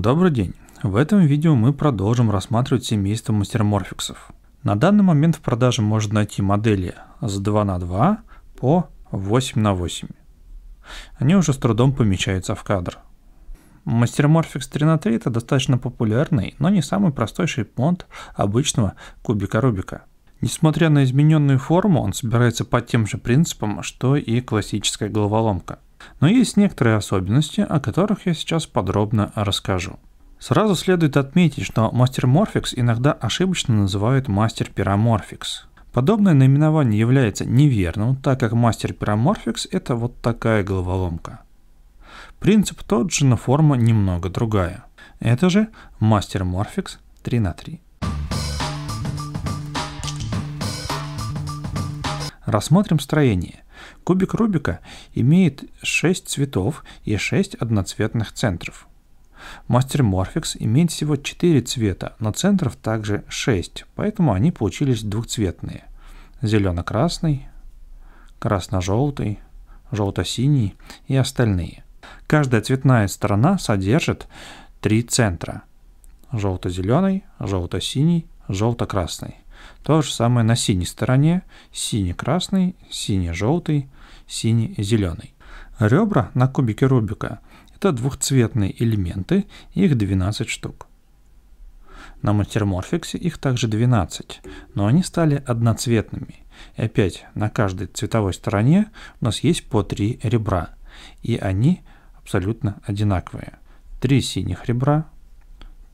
Добрый день! В этом видео мы продолжим рассматривать семейство мастерморфиксов. На данный момент в продаже можно найти модели с 2 на 2 по 8 на 8. Они уже с трудом помечаются в кадр. Мастерморфикс 3 на 3 это достаточно популярный, но не самый простой шейпмонт обычного кубика Рубика. Несмотря на измененную форму, он собирается по тем же принципам, что и классическая головоломка – но есть некоторые особенности, о которых я сейчас подробно расскажу. Сразу следует отметить, что мастер Морфикс иногда ошибочно называют мастер Пироморфикс. Подобное наименование является неверным, так как мастер Пироморфикс – это вот такая головоломка. Принцип тот же, но форма немного другая. Это же мастер Морфикс 3 на 3. Рассмотрим строение – Кубик Рубика имеет 6 цветов и 6 одноцветных центров. Мастер Морфикс имеет всего 4 цвета, но центров также 6, поэтому они получились двухцветные. Зелено-красный, красно-желтый, желто-синий и остальные. Каждая цветная сторона содержит три центра. Желто-зеленый, желто-синий, желто-красный. То же самое на синей стороне. Синий-красный, синий-желтый, синий и зеленый. Ребра на кубике Рубика – это двухцветные элементы, их 12 штук. На мастерморфиксе их также 12, но они стали одноцветными. И опять на каждой цветовой стороне у нас есть по 3 ребра, и они абсолютно одинаковые. 3 синих ребра,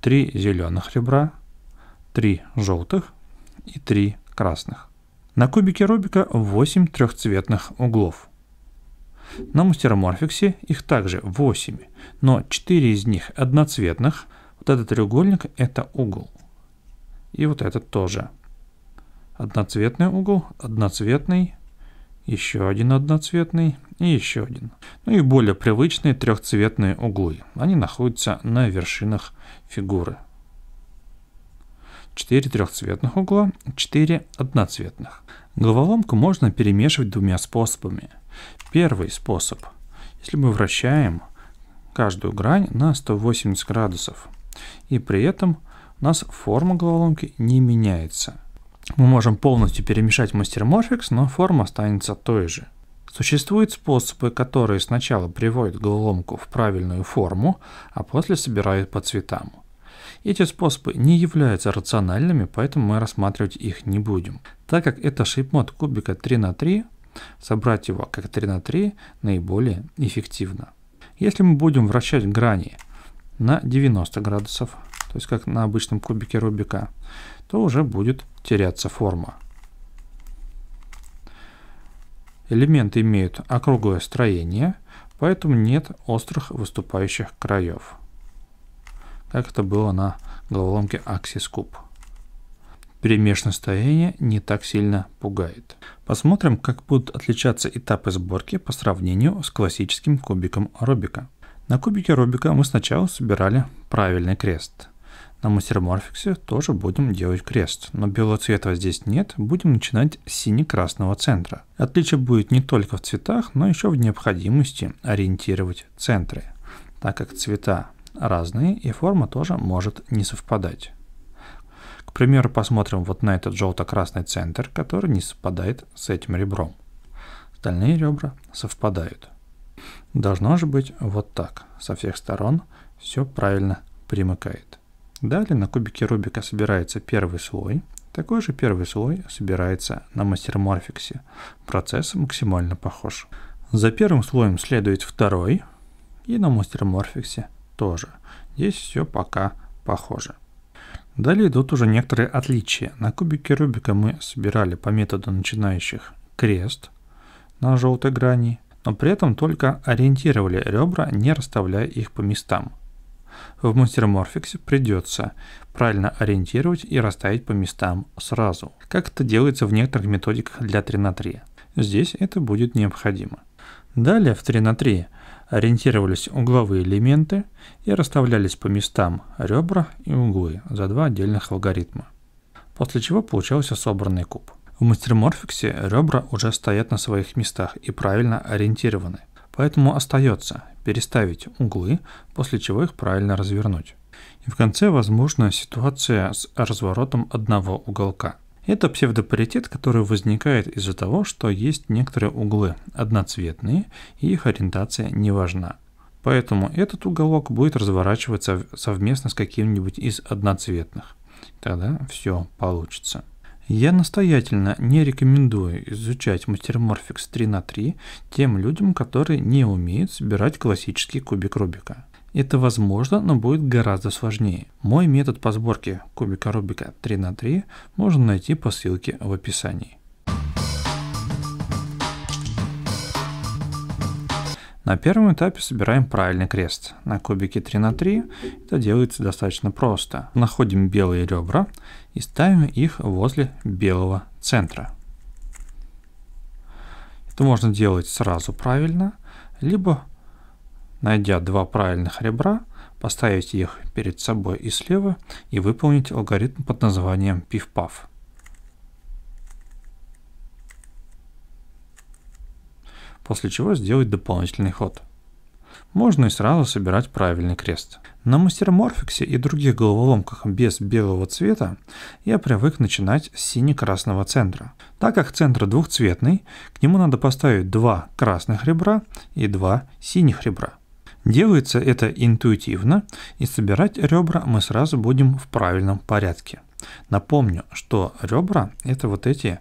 3 зеленых ребра, 3 желтых и 3 красных. На кубике Рубика 8 трехцветных углов. На мастероморфиксе их также 8, но 4 из них одноцветных. Вот этот треугольник — это угол. И вот этот тоже. Одноцветный угол, одноцветный, еще один одноцветный и еще один. Ну и более привычные трехцветные углы. Они находятся на вершинах фигуры. 4 трехцветных угла, 4 одноцветных. Головоломку можно перемешивать двумя способами. Первый способ. Если мы вращаем каждую грань на 180 градусов, и при этом у нас форма головоломки не меняется. Мы можем полностью перемешать мастерморфикс, но форма останется той же. Существуют способы, которые сначала приводят головоломку в правильную форму, а после собирают по цветам. Эти способы не являются рациональными, поэтому мы рассматривать их не будем. Так как это шейпмод кубика 3 на 3, собрать его как 3 на 3 наиболее эффективно. Если мы будем вращать грани на 90 градусов, то есть как на обычном кубике Рубика, то уже будет теряться форма. Элементы имеют округлое строение, поэтому нет острых выступающих краев как это было на головоломке Axis Cube. Перемешанное состояние не так сильно пугает. Посмотрим, как будут отличаться этапы сборки по сравнению с классическим кубиком Рубика. На кубике Рубика мы сначала собирали правильный крест. На мастерморфиксе тоже будем делать крест, но белого цвета здесь нет, будем начинать с сине-красного центра. Отличие будет не только в цветах, но еще в необходимости ориентировать центры, так как цвета разные, и форма тоже может не совпадать. К примеру, посмотрим вот на этот желто-красный центр, который не совпадает с этим ребром. Остальные ребра совпадают. Должно же быть вот так. Со всех сторон все правильно примыкает. Далее на кубике Рубика собирается первый слой. Такой же первый слой собирается на мастерморфиксе. Процесс максимально похож. За первым слоем следует второй, и на мастерморфиксе тоже. Здесь все пока похоже. Далее идут уже некоторые отличия. На кубике Рубика мы собирали по методу начинающих крест на желтой грани, но при этом только ориентировали ребра, не расставляя их по местам. В мастерморфиксе придется правильно ориентировать и расставить по местам сразу, как это делается в некоторых методиках для 3 на 3. Здесь это будет необходимо. Далее в 3 на 3 ориентировались угловые элементы и расставлялись по местам ребра и углы за два отдельных алгоритма, после чего получался собранный куб. В мастерморфиксе ребра уже стоят на своих местах и правильно ориентированы, поэтому остается переставить углы, после чего их правильно развернуть. И в конце возможна ситуация с разворотом одного уголка – это псевдопаритет, который возникает из-за того, что есть некоторые углы одноцветные, и их ориентация не важна. Поэтому этот уголок будет разворачиваться совместно с каким-нибудь из одноцветных. Тогда все получится. Я настоятельно не рекомендую изучать мастерморфикс 3 на 3 тем людям, которые не умеют собирать классический кубик Рубика. Это возможно, но будет гораздо сложнее. Мой метод по сборке кубика Рубика 3 на 3 можно найти по ссылке в описании. На первом этапе собираем правильный крест. На кубике 3 на 3 это делается достаточно просто. Находим белые ребра и ставим их возле белого центра. Это можно делать сразу правильно, либо Найдя два правильных ребра, поставить их перед собой и слева и выполнить алгоритм под названием PIF-PAF. После чего сделать дополнительный ход. Можно и сразу собирать правильный крест. На мастерморфиксе и других головоломках без белого цвета я привык начинать с сине-красного центра. Так как центр двухцветный, к нему надо поставить два красных ребра и два синих ребра. Делается это интуитивно, и собирать ребра мы сразу будем в правильном порядке. Напомню, что ребра – это вот эти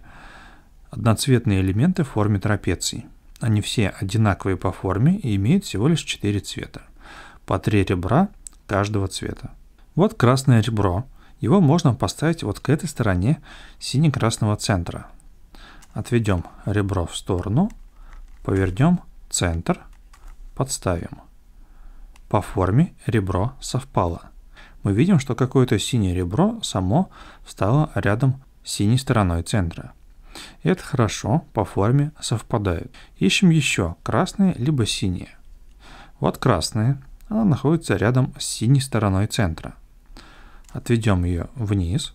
одноцветные элементы в форме трапеции. Они все одинаковые по форме и имеют всего лишь 4 цвета. По 3 ребра каждого цвета. Вот красное ребро. Его можно поставить вот к этой стороне сине-красного центра. Отведем ребро в сторону, повернем центр, подставим. По форме ребро совпало. Мы видим, что какое-то синее ребро само встало рядом с синей стороной центра. И это хорошо, по форме совпадают. Ищем еще красные либо синие. Вот красные, она находится рядом с синей стороной центра. Отведем ее вниз,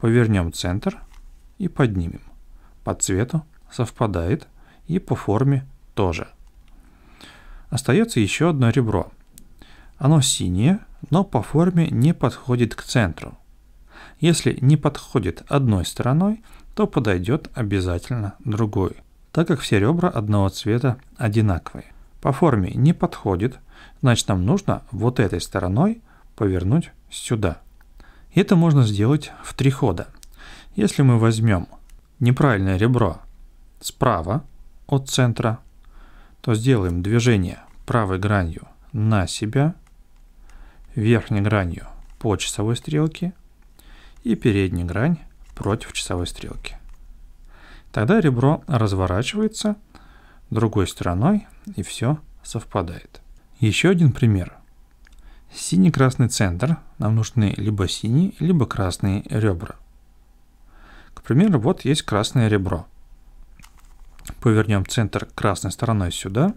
повернем центр и поднимем. По цвету совпадает и по форме тоже. Остается еще одно ребро. Оно синее, но по форме не подходит к центру. Если не подходит одной стороной, то подойдет обязательно другой, так как все ребра одного цвета одинаковые. По форме не подходит, значит нам нужно вот этой стороной повернуть сюда. Это можно сделать в три хода. Если мы возьмем неправильное ребро справа от центра, то сделаем движение правой гранью на себя, верхней гранью по часовой стрелке и передней грань против часовой стрелки. Тогда ребро разворачивается другой стороной и все совпадает. Еще один пример. Синий-красный центр. Нам нужны либо синие, либо красные ребра. К примеру, вот есть красное ребро – Повернем центр красной стороной сюда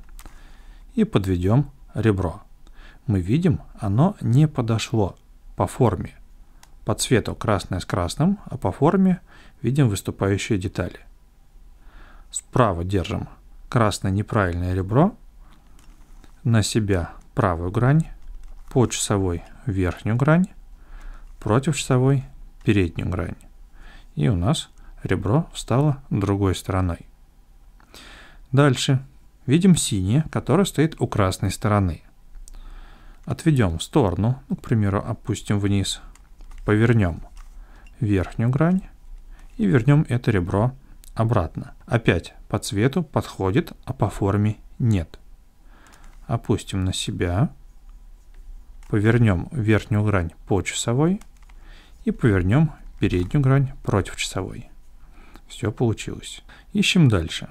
и подведем ребро. Мы видим, оно не подошло по форме. По цвету красное с красным, а по форме видим выступающие детали. Справа держим красное неправильное ребро, на себя правую грань, по часовой верхнюю грань, против часовой переднюю грань. И у нас ребро стало другой стороной. Дальше видим синее, которое стоит у красной стороны. Отведем в сторону, ну, к примеру, опустим вниз, повернем верхнюю грань и вернем это ребро обратно. Опять по цвету подходит, а по форме нет. Опустим на себя, повернем верхнюю грань по часовой и повернем переднюю грань против часовой. Все получилось. Ищем дальше.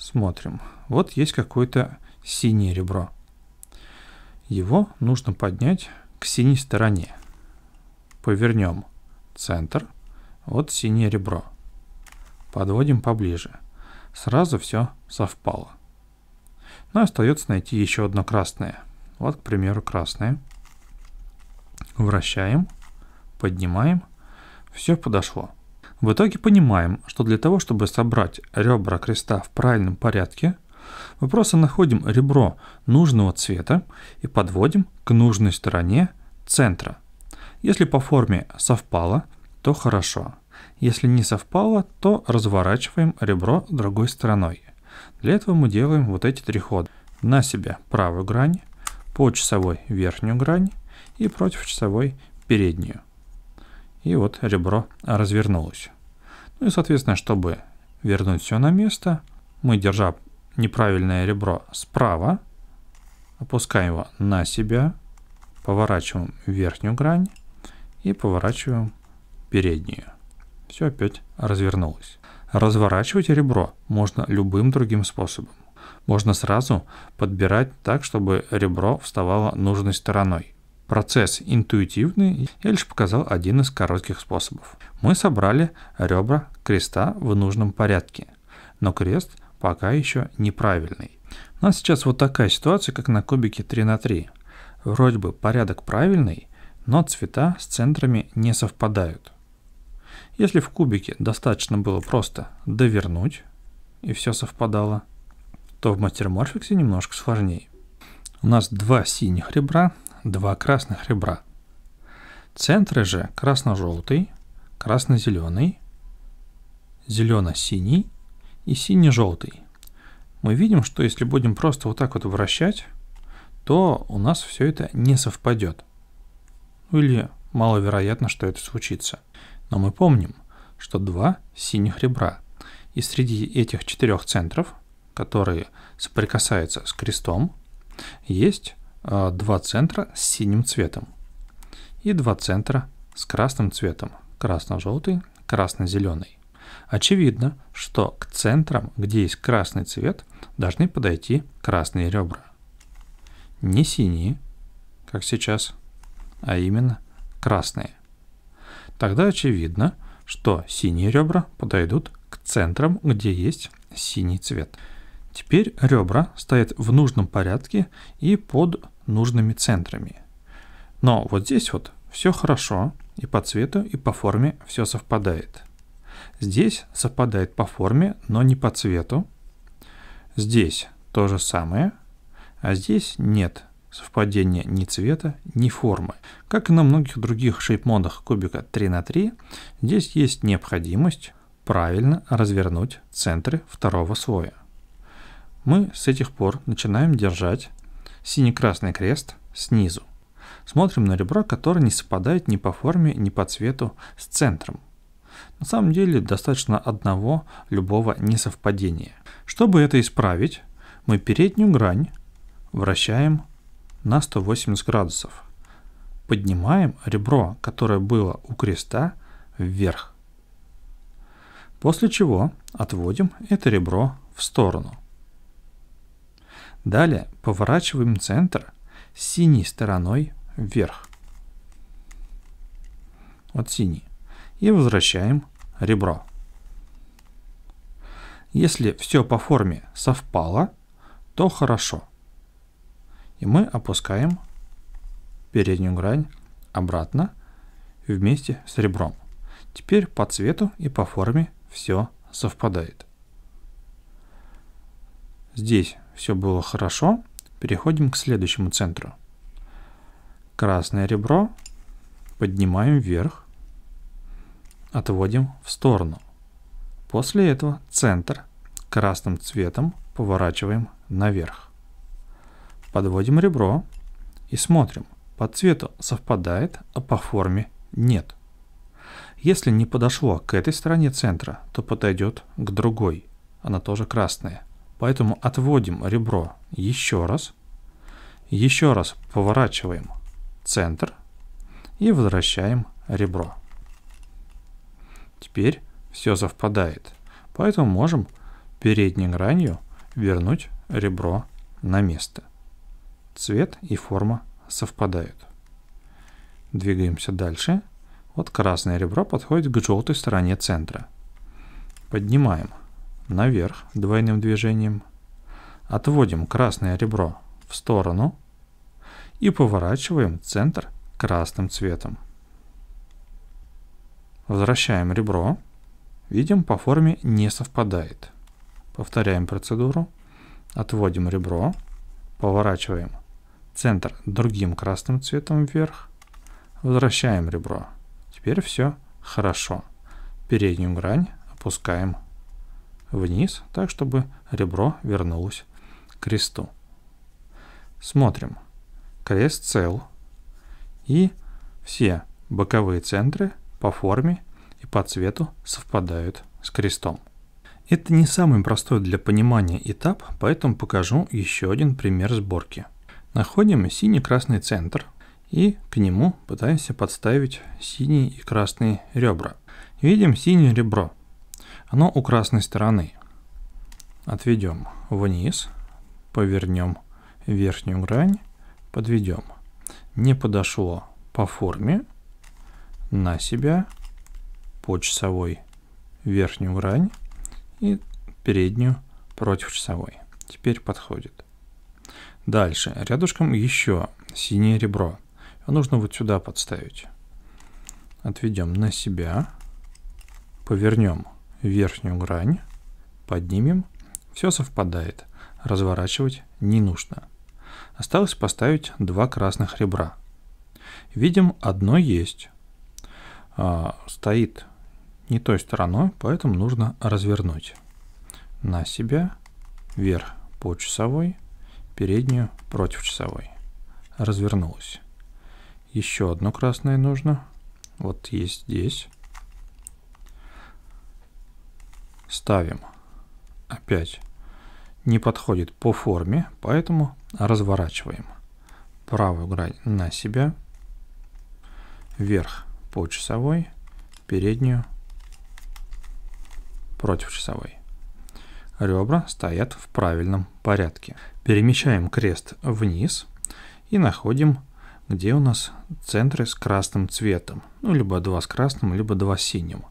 Смотрим. Вот есть какое-то синее ребро. Его нужно поднять к синей стороне. Повернем центр. Вот синее ребро. Подводим поближе. Сразу все совпало. Но ну, остается найти еще одно красное. Вот, к примеру, красное. Вращаем, поднимаем. Все подошло. В итоге понимаем, что для того, чтобы собрать ребра креста в правильном порядке, мы просто находим ребро нужного цвета и подводим к нужной стороне центра. Если по форме совпало, то хорошо. Если не совпало, то разворачиваем ребро другой стороной. Для этого мы делаем вот эти три хода. На себя правую грань, по часовой верхнюю грань и против часовой переднюю и вот ребро развернулось. Ну и, соответственно, чтобы вернуть все на место, мы, держа неправильное ребро справа, опускаем его на себя, поворачиваем верхнюю грань и поворачиваем переднюю. Все опять развернулось. Разворачивать ребро можно любым другим способом. Можно сразу подбирать так, чтобы ребро вставало нужной стороной. Процесс интуитивный, я лишь показал один из коротких способов. Мы собрали ребра креста в нужном порядке, но крест пока еще неправильный. У нас сейчас вот такая ситуация, как на кубике 3 на 3. Вроде бы порядок правильный, но цвета с центрами не совпадают. Если в кубике достаточно было просто довернуть, и все совпадало, то в мастерморфиксе немножко сложнее. У нас два синих ребра два красных ребра. Центры же красно-желтый, красно-зеленый, зелено-синий и синий-желтый. Мы видим, что если будем просто вот так вот вращать, то у нас все это не совпадет. Ну или маловероятно, что это случится. Но мы помним, что два синих ребра. И среди этих четырех центров, которые соприкасаются с крестом, есть а, два центра с синим цветом и два центра с красным цветом, красно-желтый, красно-зеленый. Очевидно, что к центрам, где есть красный цвет, должны подойти красные ребра. Не синие, как сейчас, а именно красные. Тогда очевидно, что синие ребра подойдут к центрам, где есть синий цвет. Теперь ребра стоят в нужном порядке и под нужными центрами. Но вот здесь вот все хорошо, и по цвету, и по форме все совпадает. Здесь совпадает по форме, но не по цвету. Здесь то же самое, а здесь нет совпадения ни цвета, ни формы. Как и на многих других шейпмодах кубика 3 на 3 здесь есть необходимость правильно развернуть центры второго слоя. Мы с этих пор начинаем держать синий-красный крест снизу. Смотрим на ребро, которое не совпадает ни по форме, ни по цвету с центром. На самом деле достаточно одного любого несовпадения. Чтобы это исправить, мы переднюю грань вращаем на 180 градусов. Поднимаем ребро, которое было у креста, вверх. После чего отводим это ребро в сторону. Далее поворачиваем центр синей стороной вверх. Вот синий. И возвращаем ребро. Если все по форме совпало, то хорошо. И мы опускаем переднюю грань обратно вместе с ребром. Теперь по цвету и по форме все совпадает. Здесь все было хорошо, переходим к следующему центру. Красное ребро поднимаем вверх, отводим в сторону. После этого центр красным цветом поворачиваем наверх. Подводим ребро и смотрим, по цвету совпадает, а по форме нет. Если не подошло к этой стороне центра, то подойдет к другой, она тоже красная. Поэтому отводим ребро еще раз. Еще раз поворачиваем центр и возвращаем ребро. Теперь все совпадает. Поэтому можем передней гранью вернуть ребро на место. Цвет и форма совпадают. Двигаемся дальше. Вот красное ребро подходит к желтой стороне центра. Поднимаем наверх двойным движением, отводим красное ребро в сторону и поворачиваем центр красным цветом. Возвращаем ребро. Видим, по форме не совпадает. Повторяем процедуру. Отводим ребро, поворачиваем центр другим красным цветом вверх, возвращаем ребро. Теперь все хорошо. Переднюю грань опускаем вниз, так чтобы ребро вернулось к кресту. Смотрим. Крест цел. И все боковые центры по форме и по цвету совпадают с крестом. Это не самый простой для понимания этап, поэтому покажу еще один пример сборки. Находим синий-красный центр и к нему пытаемся подставить синие и красные ребра. Видим синее ребро – оно у красной стороны. Отведем вниз, повернем верхнюю грань, подведем. Не подошло по форме на себя по часовой верхнюю грань и переднюю против часовой. Теперь подходит. Дальше. Рядышком еще синее ребро. Его нужно вот сюда подставить. Отведем на себя. Повернем верхнюю грань, поднимем, все совпадает, разворачивать не нужно. Осталось поставить два красных ребра. Видим, одно есть. А, стоит не той стороной, поэтому нужно развернуть. На себя, вверх по часовой, переднюю против часовой. Развернулось. Еще одно красное нужно. Вот есть здесь. ставим. Опять не подходит по форме, поэтому разворачиваем. Правую грань на себя, вверх по часовой, переднюю против часовой. Ребра стоят в правильном порядке. Перемещаем крест вниз и находим, где у нас центры с красным цветом. Ну, либо два с красным, либо два с синим.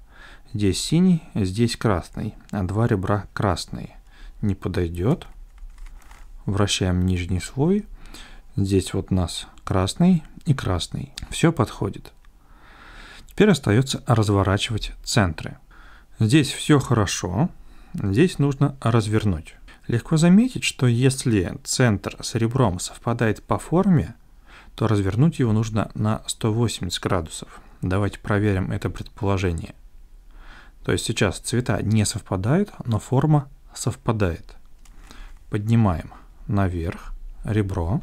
Здесь синий, здесь красный, а два ребра красные. Не подойдет. Вращаем нижний слой. Здесь вот у нас красный и красный. Все подходит. Теперь остается разворачивать центры. Здесь все хорошо. Здесь нужно развернуть. Легко заметить, что если центр с ребром совпадает по форме, то развернуть его нужно на 180 градусов. Давайте проверим это предположение. То есть сейчас цвета не совпадают, но форма совпадает. Поднимаем наверх ребро,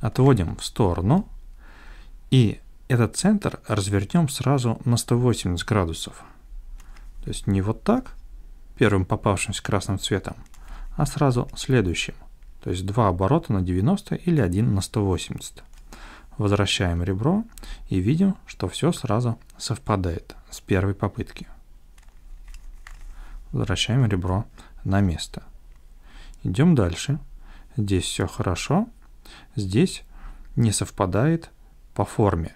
отводим в сторону и этот центр развернем сразу на 180 градусов. То есть не вот так, первым попавшимся красным цветом, а сразу следующим. То есть два оборота на 90 или один на 180. Возвращаем ребро и видим, что все сразу совпадает с первой попытки. Возвращаем ребро на место. Идем дальше. Здесь все хорошо. Здесь не совпадает по форме.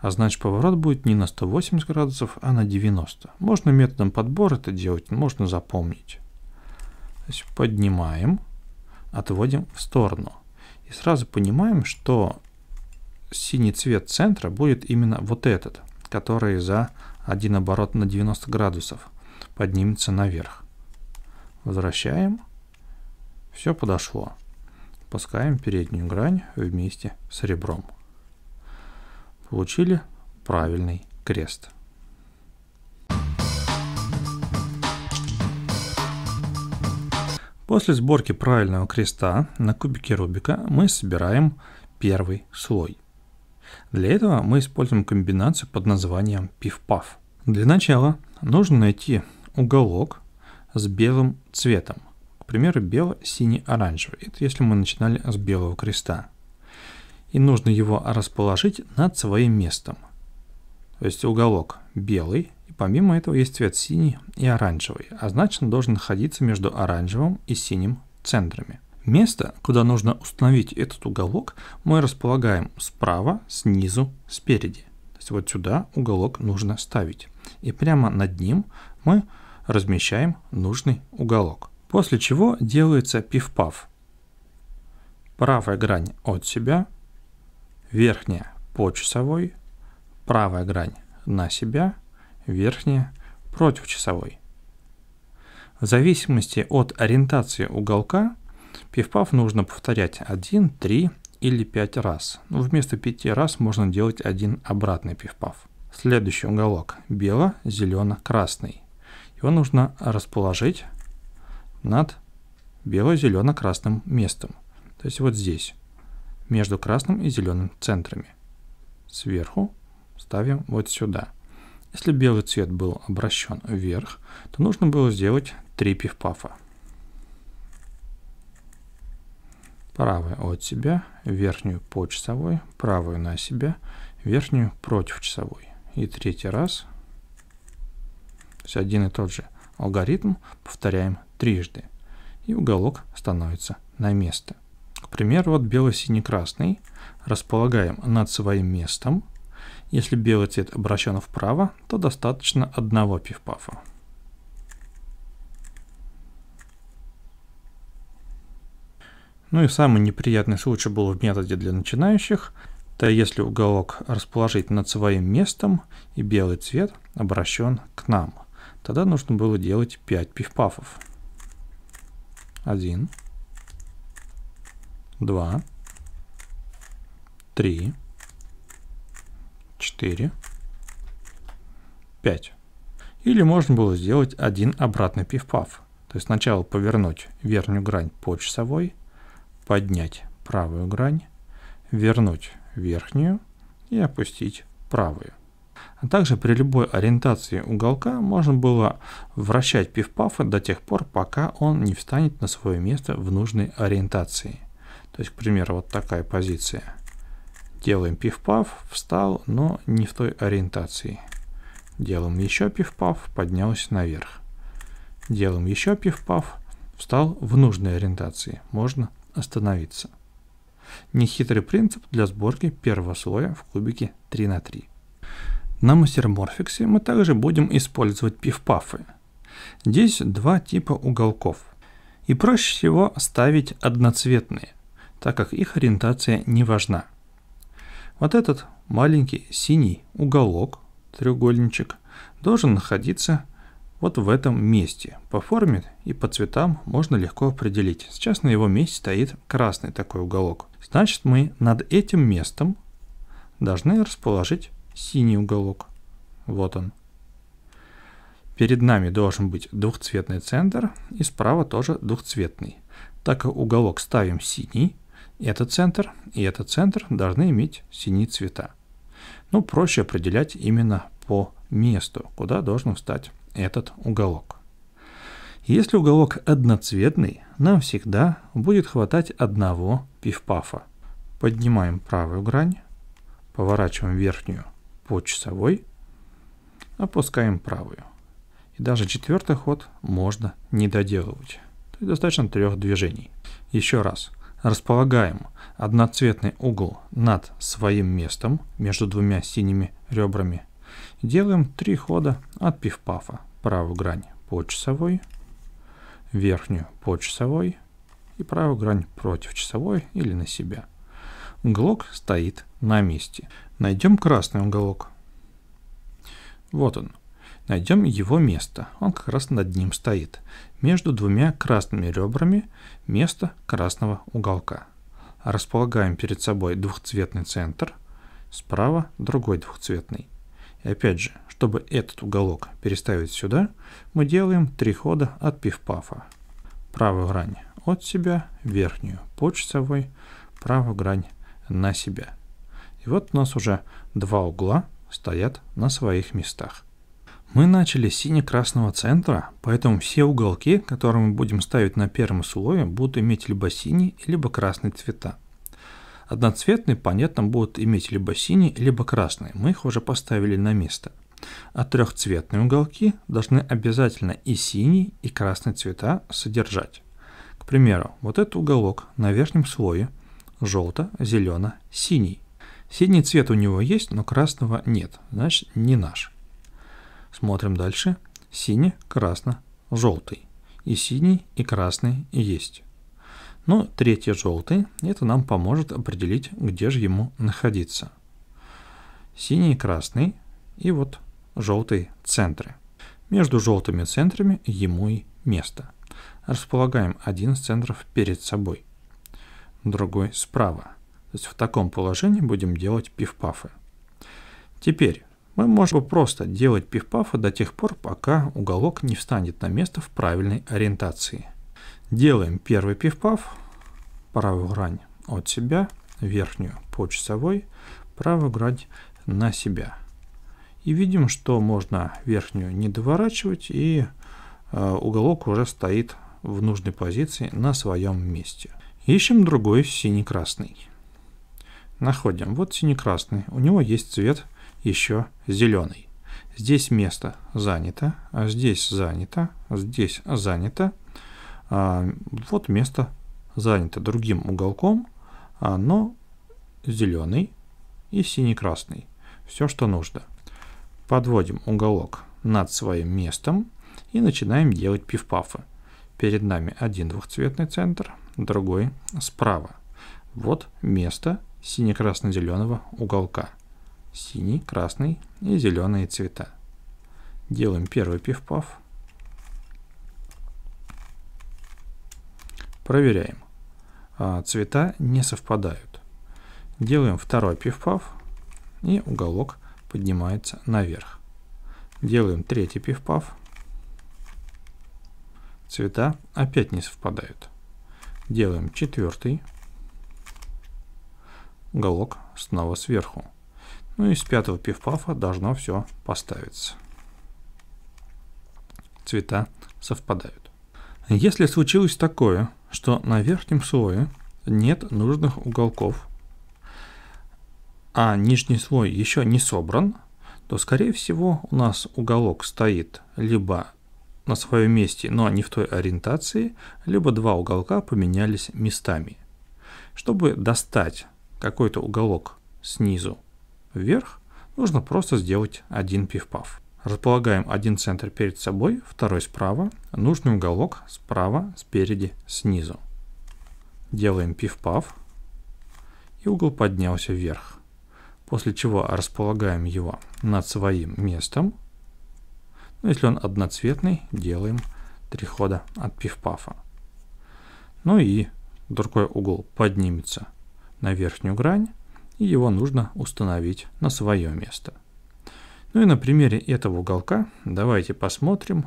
А значит поворот будет не на 180 градусов, а на 90. Можно методом подбора это делать, можно запомнить. есть поднимаем, отводим в сторону. И сразу понимаем, что синий цвет центра будет именно вот этот, который за один оборот на 90 градусов поднимется наверх. Возвращаем. Все подошло. Пускаем переднюю грань вместе с ребром. Получили правильный крест. После сборки правильного креста на кубике Рубика мы собираем первый слой. Для этого мы используем комбинацию под названием пиф-паф. Для начала нужно найти уголок с белым цветом. К примеру, бело-синий-оранжевый. Это если мы начинали с белого креста. И нужно его расположить над своим местом. То есть уголок белый, и помимо этого есть цвет синий и оранжевый, а значит он должен находиться между оранжевым и синим центрами. Место, куда нужно установить этот уголок, мы располагаем справа, снизу, спереди. То есть вот сюда уголок нужно ставить. И прямо над ним мы размещаем нужный уголок. После чего делается пиф-паф. Правая грань от себя, верхняя по часовой, правая грань на себя, верхняя против часовой. В зависимости от ориентации уголка пиф-паф нужно повторять 1, 3 или 5 раз. Но ну, вместо 5 раз можно делать один обратный пиф-паф. Следующий уголок бело-зелено-красный. Его нужно расположить над бело-зелено-красным местом. То есть вот здесь, между красным и зеленым центрами. Сверху ставим вот сюда. Если белый цвет был обращен вверх, то нужно было сделать три пивпафа: Правую от себя, верхнюю по часовой, правую на себя, верхнюю против часовой. И третий раз – есть один и тот же алгоритм повторяем трижды, и уголок становится на место. К примеру, вот бело-синий-красный располагаем над своим местом. Если белый цвет обращен вправо, то достаточно одного пивпафа. Ну и самый неприятный случай был в методе для начинающих. Это если уголок расположить над своим местом и белый цвет обращен к нам – Тогда нужно было делать 5 пифпафов. Один, два, три, четыре, пять. Или можно было сделать один обратный пифпаф. То есть сначала повернуть верхнюю грань по часовой, поднять правую грань, вернуть верхнюю и опустить правую. А также при любой ориентации уголка можно было вращать пиф-пафы до тех пор, пока он не встанет на свое место в нужной ориентации. То есть, к примеру, вот такая позиция. Делаем пиф-паф, встал, но не в той ориентации. Делаем еще пиф-паф, поднялся наверх. Делаем еще пиф-паф, встал в нужной ориентации. Можно остановиться. Нехитрый принцип для сборки первого слоя в кубике 3 на 3. На массерморфиксе мы также будем использовать пивпафы. Здесь два типа уголков. И проще всего ставить одноцветные, так как их ориентация не важна. Вот этот маленький синий уголок, треугольничек, должен находиться вот в этом месте. По форме и по цветам можно легко определить. Сейчас на его месте стоит красный такой уголок. Значит, мы над этим местом должны расположить синий уголок. Вот он. Перед нами должен быть двухцветный центр и справа тоже двухцветный. Так как уголок ставим синий, этот центр и этот центр должны иметь синие цвета. Ну, проще определять именно по месту, куда должен встать этот уголок. Если уголок одноцветный, нам всегда будет хватать одного пифпафа. Поднимаем правую грань, поворачиваем верхнюю по часовой, опускаем правую. И даже четвертый ход можно не доделывать. То есть достаточно трех движений. Еще раз. Располагаем одноцветный угол над своим местом между двумя синими ребрами. Делаем три хода от пиф-пафа. Правую грань по часовой, верхнюю по часовой и правую грань против часовой или на себя. Глок стоит на месте. Найдем красный уголок. Вот он. Найдем его место. Он как раз над ним стоит. Между двумя красными ребрами место красного уголка. Располагаем перед собой двухцветный центр. Справа другой двухцветный. И опять же, чтобы этот уголок переставить сюда, мы делаем три хода от пиф-пафа. Правую грань от себя, верхнюю по часовой, правую грань на себя вот у нас уже два угла стоят на своих местах. Мы начали с сине-красного центра, поэтому все уголки, которые мы будем ставить на первом слое, будут иметь либо синий, либо красный цвета. Одноцветные, понятно, будут иметь либо синий, либо красный. Мы их уже поставили на место. А трехцветные уголки должны обязательно и синий, и красный цвета содержать. К примеру, вот этот уголок на верхнем слое желто-зелено-синий. Синий цвет у него есть, но красного нет, значит не наш. Смотрим дальше. Синий, красно, желтый. И синий, и красный есть. Ну, третий желтый, это нам поможет определить, где же ему находиться. Синий красный, и вот желтый центры. Между желтыми центрами ему и место. Располагаем один из центров перед собой, другой справа. То есть в таком положении будем делать пиф-пафы. Теперь мы можем просто делать пиф-пафы до тех пор, пока уголок не встанет на место в правильной ориентации. Делаем первый пиф-паф, правую грань от себя, верхнюю по часовой, правую грань на себя. И видим, что можно верхнюю не доворачивать, и э, уголок уже стоит в нужной позиции на своем месте. Ищем другой синий-красный находим. Вот сине-красный. У него есть цвет еще зеленый. Здесь место занято, а здесь занято, здесь занято. А, вот место занято другим уголком, а, но зеленый и синий-красный. Все, что нужно. Подводим уголок над своим местом и начинаем делать пиф-пафы. Перед нами один двухцветный центр, другой справа. Вот место сине-красно-зеленого уголка. Синий, красный и зеленые цвета. Делаем первый пиф-паф. Проверяем. А, цвета не совпадают. Делаем второй пиф-паф и уголок поднимается наверх. Делаем третий пиф-паф. Цвета опять не совпадают. Делаем четвертый уголок снова сверху. Ну и с пятого пиф-пафа должно все поставиться. Цвета совпадают. Если случилось такое, что на верхнем слое нет нужных уголков, а нижний слой еще не собран, то скорее всего у нас уголок стоит либо на своем месте, но не в той ориентации, либо два уголка поменялись местами. Чтобы достать какой-то уголок снизу вверх, нужно просто сделать один пиф-паф. Располагаем один центр перед собой, второй справа, нужный уголок справа, спереди, снизу. Делаем пиф-паф, и угол поднялся вверх. После чего располагаем его над своим местом. Но ну, если он одноцветный, делаем три хода от пиф-пафа. Ну и другой угол поднимется на верхнюю грань, и его нужно установить на свое место. Ну и на примере этого уголка давайте посмотрим,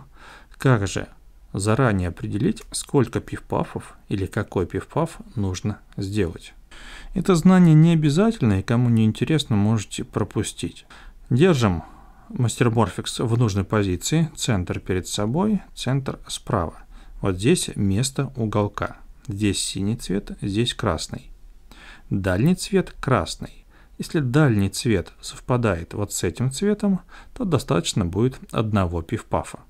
как же заранее определить, сколько пифпафов или какой пифпаф нужно сделать. Это знание не обязательно, и кому не интересно, можете пропустить. Держим мастерморфикс в нужной позиции, центр перед собой, центр справа. Вот здесь место уголка. Здесь синий цвет, здесь красный. Дальний цвет красный. Если дальний цвет совпадает вот с этим цветом, то достаточно будет одного пивпафа.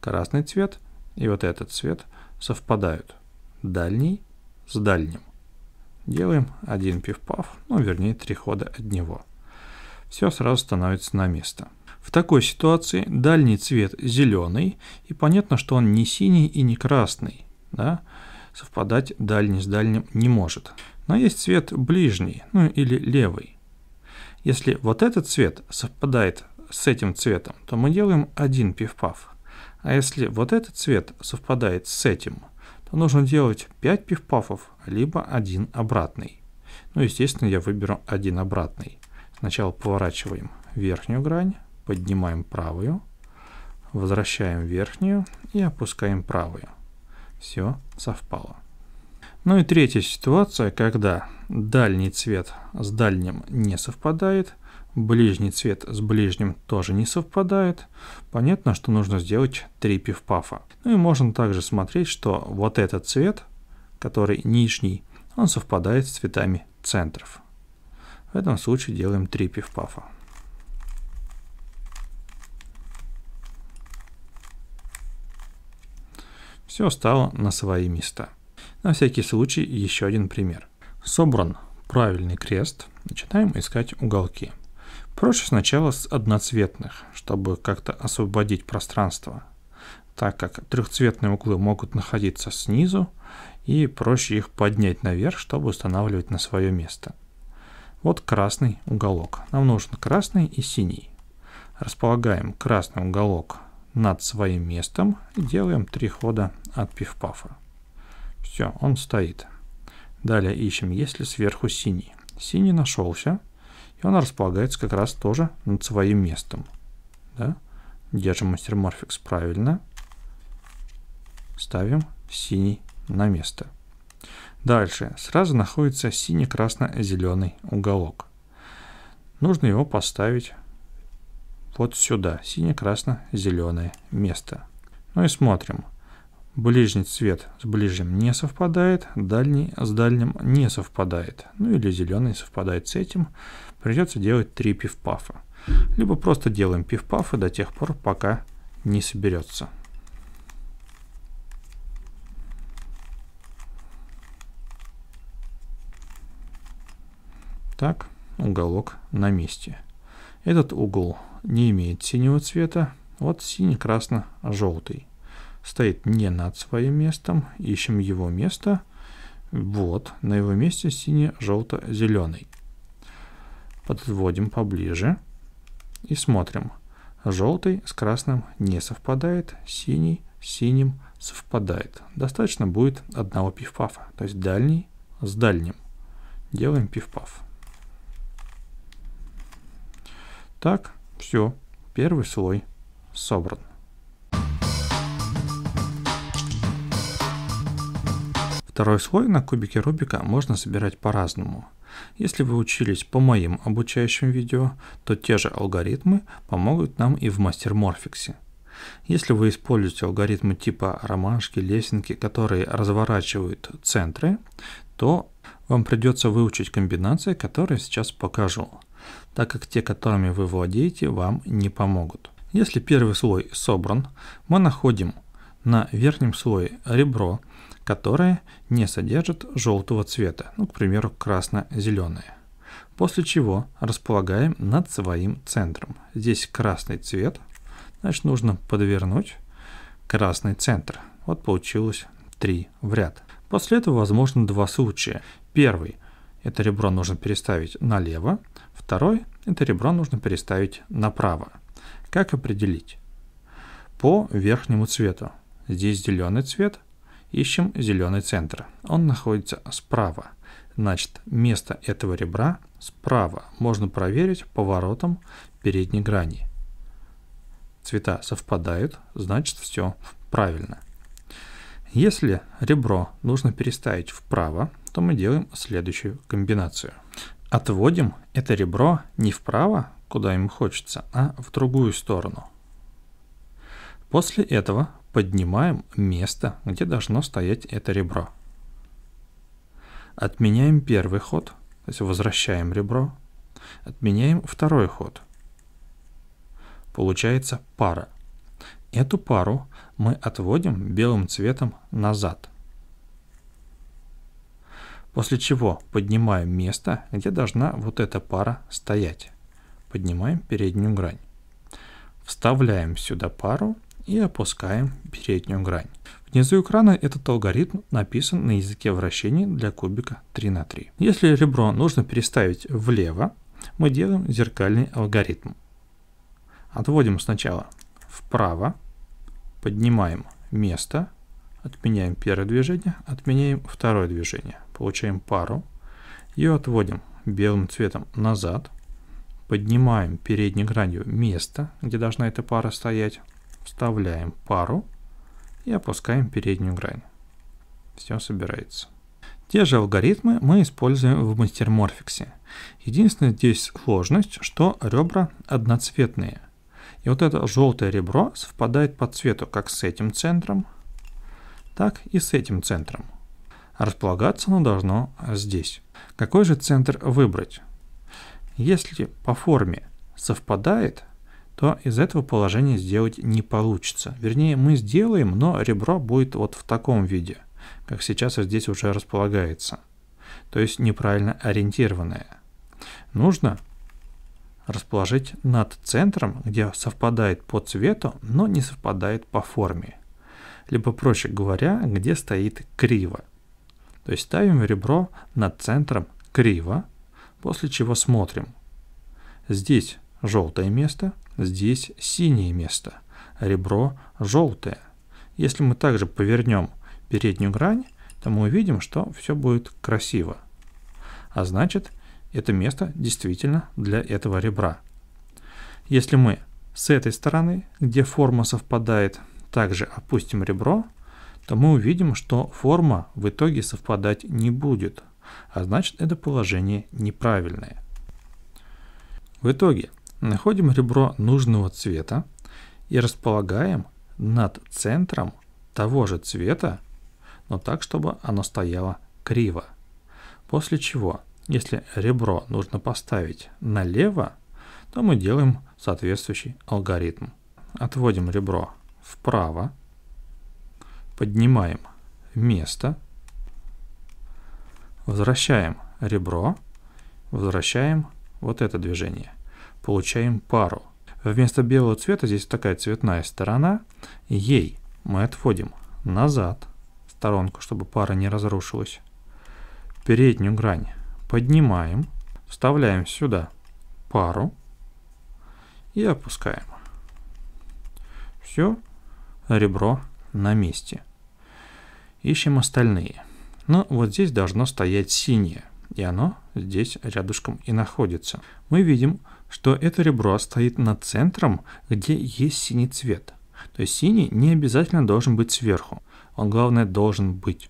Красный цвет и вот этот цвет совпадают. Дальний с дальним. Делаем один пивпаф, ну вернее три хода от него. Все сразу становится на место. В такой ситуации дальний цвет зеленый, и понятно, что он не синий и не красный. Да? Совпадать дальний с дальним не может но есть цвет ближний, ну или левый. Если вот этот цвет совпадает с этим цветом, то мы делаем один пиф-паф. А если вот этот цвет совпадает с этим, то нужно делать 5 пиф-пафов, либо один обратный. Ну, естественно, я выберу один обратный. Сначала поворачиваем верхнюю грань, поднимаем правую, возвращаем верхнюю и опускаем правую. Все совпало. Ну и третья ситуация, когда дальний цвет с дальним не совпадает, ближний цвет с ближним тоже не совпадает. Понятно, что нужно сделать три пивпафа. Ну и можно также смотреть, что вот этот цвет, который нижний, он совпадает с цветами центров. В этом случае делаем три пивпафа. Все стало на свои места. На всякий случай еще один пример. Собран правильный крест, начинаем искать уголки. Проще сначала с одноцветных, чтобы как-то освободить пространство, так как трехцветные углы могут находиться снизу, и проще их поднять наверх, чтобы устанавливать на свое место. Вот красный уголок. Нам нужен красный и синий. Располагаем красный уголок над своим местом и делаем три хода от пиф-пафа. Все, он стоит. Далее ищем, есть ли сверху синий. Синий нашелся, и он располагается как раз тоже над своим местом. Да? Держим мастерморфикс правильно. Ставим синий на место. Дальше сразу находится синий-красно-зеленый уголок. Нужно его поставить вот сюда, сине-красно-зеленое место. Ну и смотрим. Ближний цвет с ближним не совпадает, дальний с дальним не совпадает. Ну или зеленый совпадает с этим. Придется делать три пифпафа. Либо просто делаем пифпафы до тех пор, пока не соберется. Так, уголок на месте. Этот угол не имеет синего цвета. Вот синий-красно-желтый стоит не над своим местом, ищем его место. Вот, на его месте синий-желто-зеленый. Подводим поближе и смотрим. Желтый с красным не совпадает, синий с синим совпадает. Достаточно будет одного пивпафа то есть дальний с дальним. Делаем пивпаф Так, все, первый слой собран. Второй слой на кубике Рубика можно собирать по-разному. Если вы учились по моим обучающим видео, то те же алгоритмы помогут нам и в мастер Морфиксе. Если вы используете алгоритмы типа ромашки, лесенки, которые разворачивают центры, то вам придется выучить комбинации, которые сейчас покажу, так как те, которыми вы владеете, вам не помогут. Если первый слой собран, мы находим на верхнем слое ребро, которые не содержат желтого цвета, ну, к примеру, красно-зеленые. После чего располагаем над своим центром. Здесь красный цвет, значит нужно подвернуть красный центр. Вот получилось 3 в ряд. После этого возможно два случая. Первый – это ребро нужно переставить налево. Второй – это ребро нужно переставить направо. Как определить? По верхнему цвету. Здесь зеленый цвет – Ищем зеленый центр. Он находится справа. Значит, место этого ребра справа можно проверить поворотом передней грани. Цвета совпадают, значит все правильно. Если ребро нужно переставить вправо, то мы делаем следующую комбинацию. Отводим это ребро не вправо, куда им хочется, а в другую сторону. После этого поднимаем место, где должно стоять это ребро. Отменяем первый ход, то есть возвращаем ребро. Отменяем второй ход. Получается пара. Эту пару мы отводим белым цветом назад. После чего поднимаем место, где должна вот эта пара стоять. Поднимаем переднюю грань. Вставляем сюда пару и опускаем переднюю грань. Внизу экрана этот алгоритм написан на языке вращений для кубика 3 на 3. Если ребро нужно переставить влево, мы делаем зеркальный алгоритм. Отводим сначала вправо, поднимаем место, отменяем первое движение, отменяем второе движение, получаем пару, ее отводим белым цветом назад, поднимаем передней гранью место, где должна эта пара стоять, вставляем пару и опускаем переднюю грань. Все собирается. Те же алгоритмы мы используем в мастерморфиксе. Единственная здесь сложность, что ребра одноцветные. И вот это желтое ребро совпадает по цвету как с этим центром, так и с этим центром. Располагаться оно должно здесь. Какой же центр выбрать? Если по форме совпадает, то из этого положения сделать не получится. Вернее, мы сделаем, но ребро будет вот в таком виде, как сейчас здесь уже располагается. То есть неправильно ориентированное. Нужно расположить над центром, где совпадает по цвету, но не совпадает по форме. Либо, проще говоря, где стоит криво. То есть ставим ребро над центром криво, после чего смотрим. Здесь желтое место – здесь синее место, ребро желтое. Если мы также повернем переднюю грань, то мы увидим, что все будет красиво. А значит, это место действительно для этого ребра. Если мы с этой стороны, где форма совпадает, также опустим ребро, то мы увидим, что форма в итоге совпадать не будет, а значит это положение неправильное. В итоге Находим ребро нужного цвета и располагаем над центром того же цвета, но так, чтобы оно стояло криво. После чего, если ребро нужно поставить налево, то мы делаем соответствующий алгоритм. Отводим ребро вправо, поднимаем место, возвращаем ребро, возвращаем вот это движение получаем пару. Вместо белого цвета здесь такая цветная сторона. Ей мы отводим назад сторонку, чтобы пара не разрушилась. Переднюю грань поднимаем, вставляем сюда пару и опускаем. Все, ребро на месте. Ищем остальные. Но ну, вот здесь должно стоять синее, и оно здесь рядышком и находится. Мы видим, что это ребро стоит над центром, где есть синий цвет. То есть синий не обязательно должен быть сверху, он главное должен быть.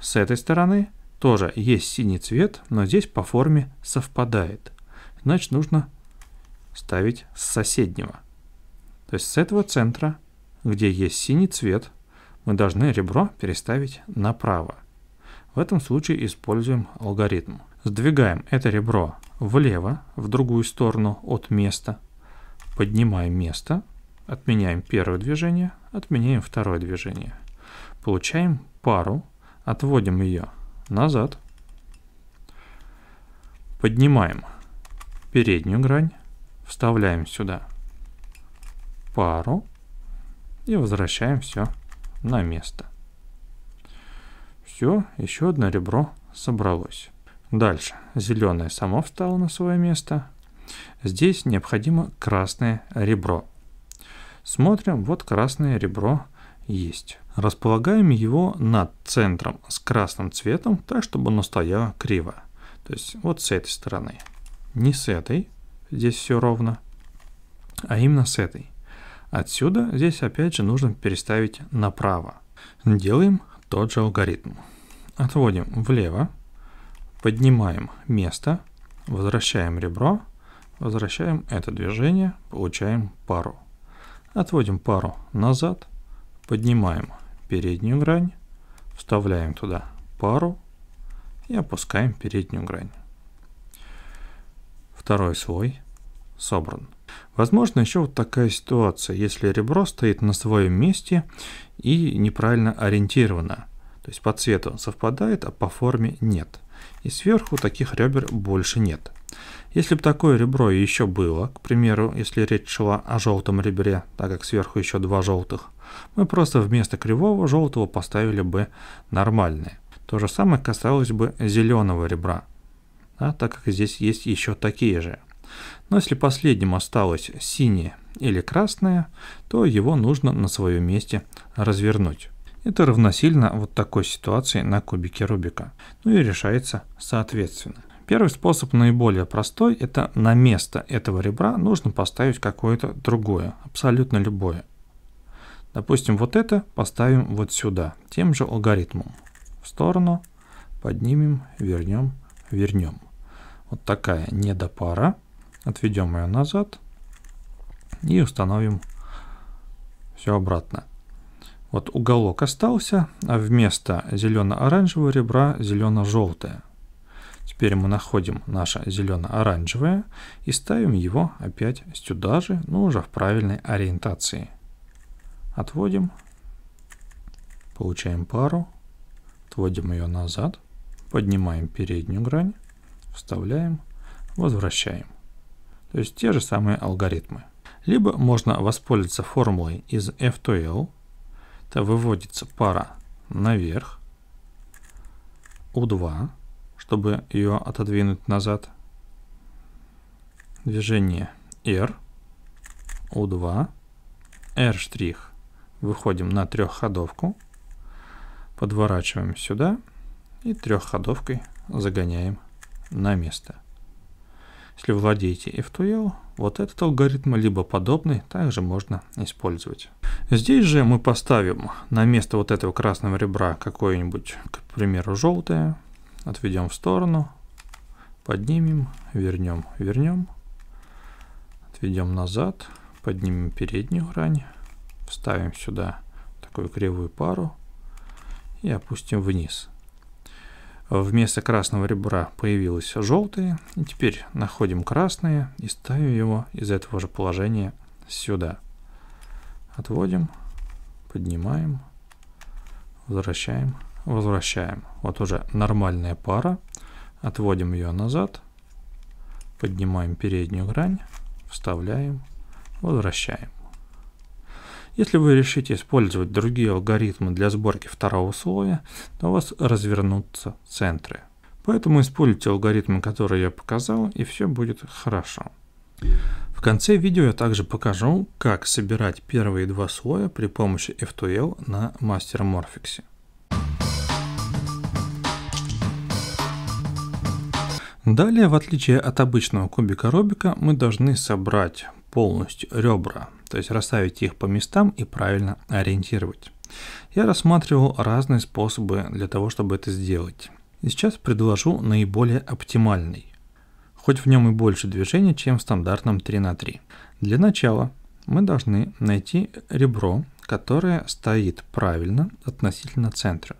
С этой стороны тоже есть синий цвет, но здесь по форме совпадает. Значит, нужно ставить с соседнего. То есть с этого центра, где есть синий цвет, мы должны ребро переставить направо. В этом случае используем алгоритм. Сдвигаем это ребро влево, в другую сторону от места. Поднимаем место, отменяем первое движение, отменяем второе движение. Получаем пару, отводим ее назад. Поднимаем переднюю грань, вставляем сюда пару и возвращаем все на место. Все, еще одно ребро собралось. Дальше. Зеленое само встало на свое место. Здесь необходимо красное ребро. Смотрим, вот красное ребро есть. Располагаем его над центром с красным цветом, так, чтобы оно стояло криво. То есть вот с этой стороны. Не с этой, здесь все ровно, а именно с этой. Отсюда здесь опять же нужно переставить направо. Делаем тот же алгоритм. Отводим влево Поднимаем место, возвращаем ребро, возвращаем это движение, получаем пару. Отводим пару назад, поднимаем переднюю грань, вставляем туда пару и опускаем переднюю грань. Второй слой собран. Возможно, еще вот такая ситуация, если ребро стоит на своем месте и неправильно ориентировано. То есть по цвету совпадает, а по форме нет и сверху таких ребер больше нет. Если бы такое ребро еще было, к примеру, если речь шла о желтом ребре, так как сверху еще два желтых, мы просто вместо кривого желтого поставили бы нормальные. То же самое касалось бы зеленого ребра, а, так как здесь есть еще такие же. Но если последним осталось синее или красное, то его нужно на своем месте развернуть. Это равносильно вот такой ситуации на кубике Рубика. Ну и решается соответственно. Первый способ наиболее простой, это на место этого ребра нужно поставить какое-то другое, абсолютно любое. Допустим, вот это поставим вот сюда, тем же алгоритмом. В сторону, поднимем, вернем, вернем. Вот такая недопара. Отведем ее назад и установим все обратно. Вот уголок остался, а вместо зелено-оранжевого ребра зелено-желтое. Теперь мы находим наше зелено-оранжевое и ставим его опять сюда же, но ну, уже в правильной ориентации. Отводим, получаем пару, отводим ее назад, поднимаем переднюю грань, вставляем, возвращаем. То есть те же самые алгоритмы. Либо можно воспользоваться формулой из F 2 L, то выводится пара наверх, U2, чтобы ее отодвинуть назад. Движение R, U2, R'. штрих. Выходим на трехходовку, подворачиваем сюда и трехходовкой загоняем на место. Если владеете F2L, вот этот алгоритм, либо подобный, также можно использовать. Здесь же мы поставим на место вот этого красного ребра какое-нибудь, к примеру, желтое, отведем в сторону, поднимем, вернем, вернем, отведем назад, поднимем переднюю грань, вставим сюда такую кривую пару и опустим вниз. Вместо красного ребра появилось желтое. И теперь находим красное и ставим его из этого же положения сюда. Отводим, поднимаем, возвращаем, возвращаем. Вот уже нормальная пара. Отводим ее назад, поднимаем переднюю грань, вставляем, возвращаем. Если вы решите использовать другие алгоритмы для сборки второго слоя, то у вас развернутся центры. Поэтому используйте алгоритмы, которые я показал, и все будет хорошо. В конце видео я также покажу, как собирать первые два слоя при помощи F2L на Master Morphix. Далее, в отличие от обычного кубика Рубика, мы должны собрать полностью ребра то есть расставить их по местам и правильно ориентировать. Я рассматривал разные способы для того, чтобы это сделать. И сейчас предложу наиболее оптимальный, хоть в нем и больше движения, чем в стандартном 3 на 3. Для начала мы должны найти ребро, которое стоит правильно относительно центра.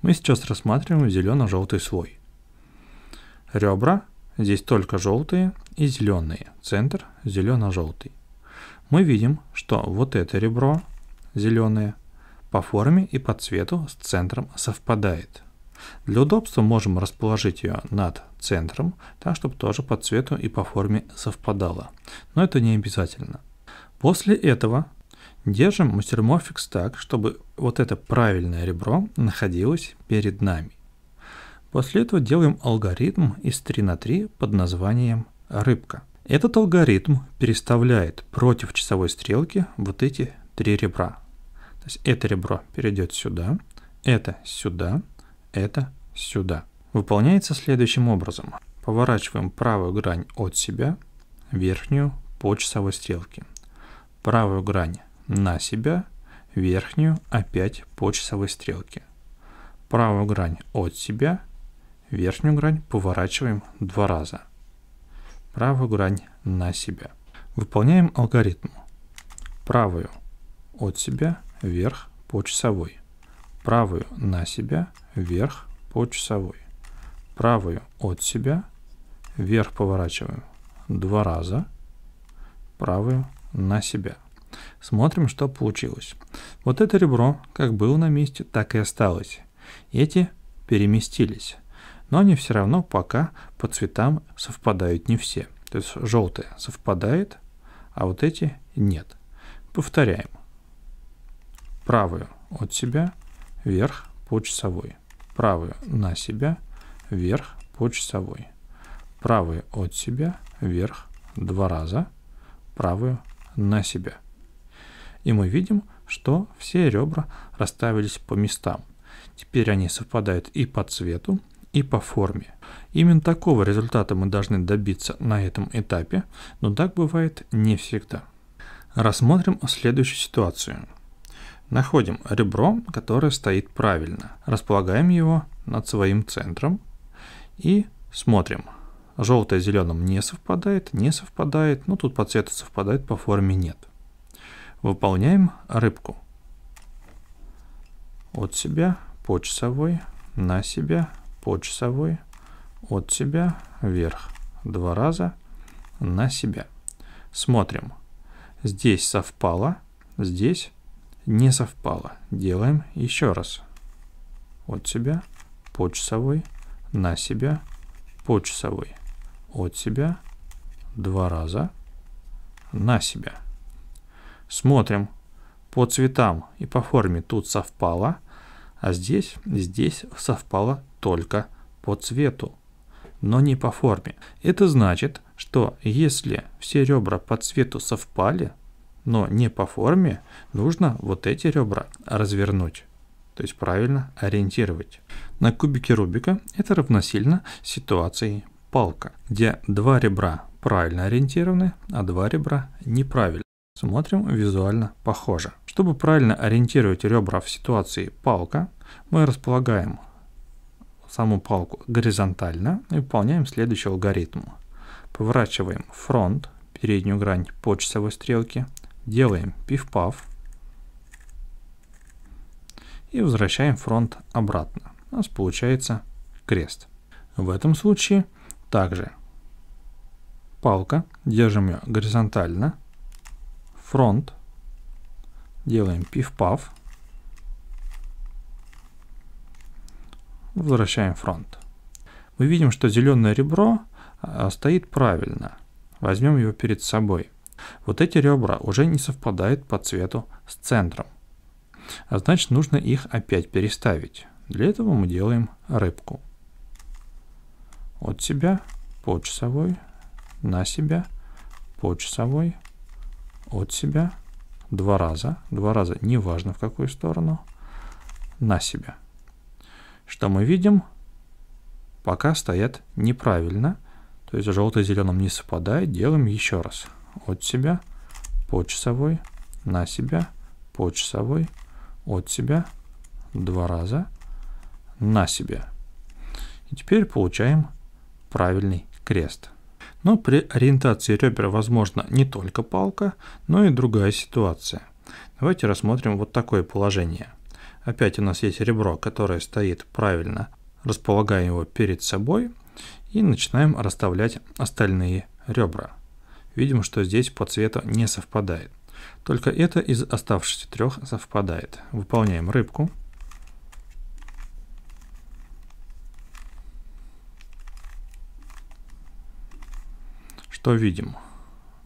Мы сейчас рассматриваем зелено-желтый слой. Ребра здесь только желтые и зеленые, центр зелено-желтый мы видим, что вот это ребро, зеленое, по форме и по цвету с центром совпадает. Для удобства можем расположить ее над центром, так чтобы тоже по цвету и по форме совпадало. Но это не обязательно. После этого держим мастерморфикс так, чтобы вот это правильное ребро находилось перед нами. После этого делаем алгоритм из 3 на 3 под названием «рыбка». Этот алгоритм переставляет против часовой стрелки вот эти три ребра. То есть это ребро перейдет сюда, это сюда, это сюда. Выполняется следующим образом. Поворачиваем правую грань от себя, верхнюю по часовой стрелке. Правую грань на себя, верхнюю опять по часовой стрелке. Правую грань от себя, верхнюю грань поворачиваем два раза – правую грань на себя. Выполняем алгоритм. Правую от себя вверх по часовой. Правую на себя вверх по часовой. Правую от себя вверх поворачиваем два раза. Правую на себя. Смотрим, что получилось. Вот это ребро как было на месте, так и осталось. Эти переместились но они все равно пока по цветам совпадают не все. То есть желтые совпадает, а вот эти нет. Повторяем. Правую от себя, вверх по часовой. Правую на себя, вверх по часовой. Правую от себя, вверх два раза. Правую на себя. И мы видим, что все ребра расставились по местам. Теперь они совпадают и по цвету, и по форме. Именно такого результата мы должны добиться на этом этапе, но так бывает не всегда. Рассмотрим следующую ситуацию. Находим ребро, которое стоит правильно, располагаем его над своим центром и смотрим. Желтое с зеленым не совпадает, не совпадает, но ну, тут по цвету совпадает, по форме нет. Выполняем рыбку от себя по часовой на себя по часовой от себя вверх два раза на себя. Смотрим. Здесь совпало, здесь не совпало. Делаем еще раз. От себя по часовой на себя по часовой. От себя два раза на себя. Смотрим по цветам и по форме тут совпало, а здесь, здесь совпало только по цвету, но не по форме. Это значит, что если все ребра по цвету совпали, но не по форме, нужно вот эти ребра развернуть. То есть правильно ориентировать. На кубике Рубика это равносильно ситуации палка, где два ребра правильно ориентированы, а два ребра неправильно. Смотрим визуально похоже. Чтобы правильно ориентировать ребра в ситуации палка, мы располагаем саму палку горизонтально и выполняем следующий алгоритм. Поворачиваем фронт, переднюю грань по часовой стрелке, делаем пиф-паф и возвращаем фронт обратно. У нас получается крест. В этом случае также палка, держим ее горизонтально, фронт, делаем пиф-паф, Возвращаем фронт. Мы видим, что зеленое ребро а, стоит правильно. Возьмем его перед собой. Вот эти ребра уже не совпадают по цвету с центром. А значит, нужно их опять переставить. Для этого мы делаем рыбку. От себя по часовой, на себя, по часовой, от себя, два раза, два раза, неважно в какую сторону, на себя что мы видим? Пока стоят неправильно, то есть желтый с зеленым не совпадает, делаем еще раз. От себя, по часовой, на себя, по часовой, от себя, два раза, на себя. И теперь получаем правильный крест. Но при ориентации ребер возможно не только палка, но и другая ситуация. Давайте рассмотрим вот такое положение – Опять у нас есть ребро, которое стоит правильно. Располагаем его перед собой и начинаем расставлять остальные ребра. Видим, что здесь по цвету не совпадает. Только это из оставшихся трех совпадает. Выполняем рыбку. Что видим?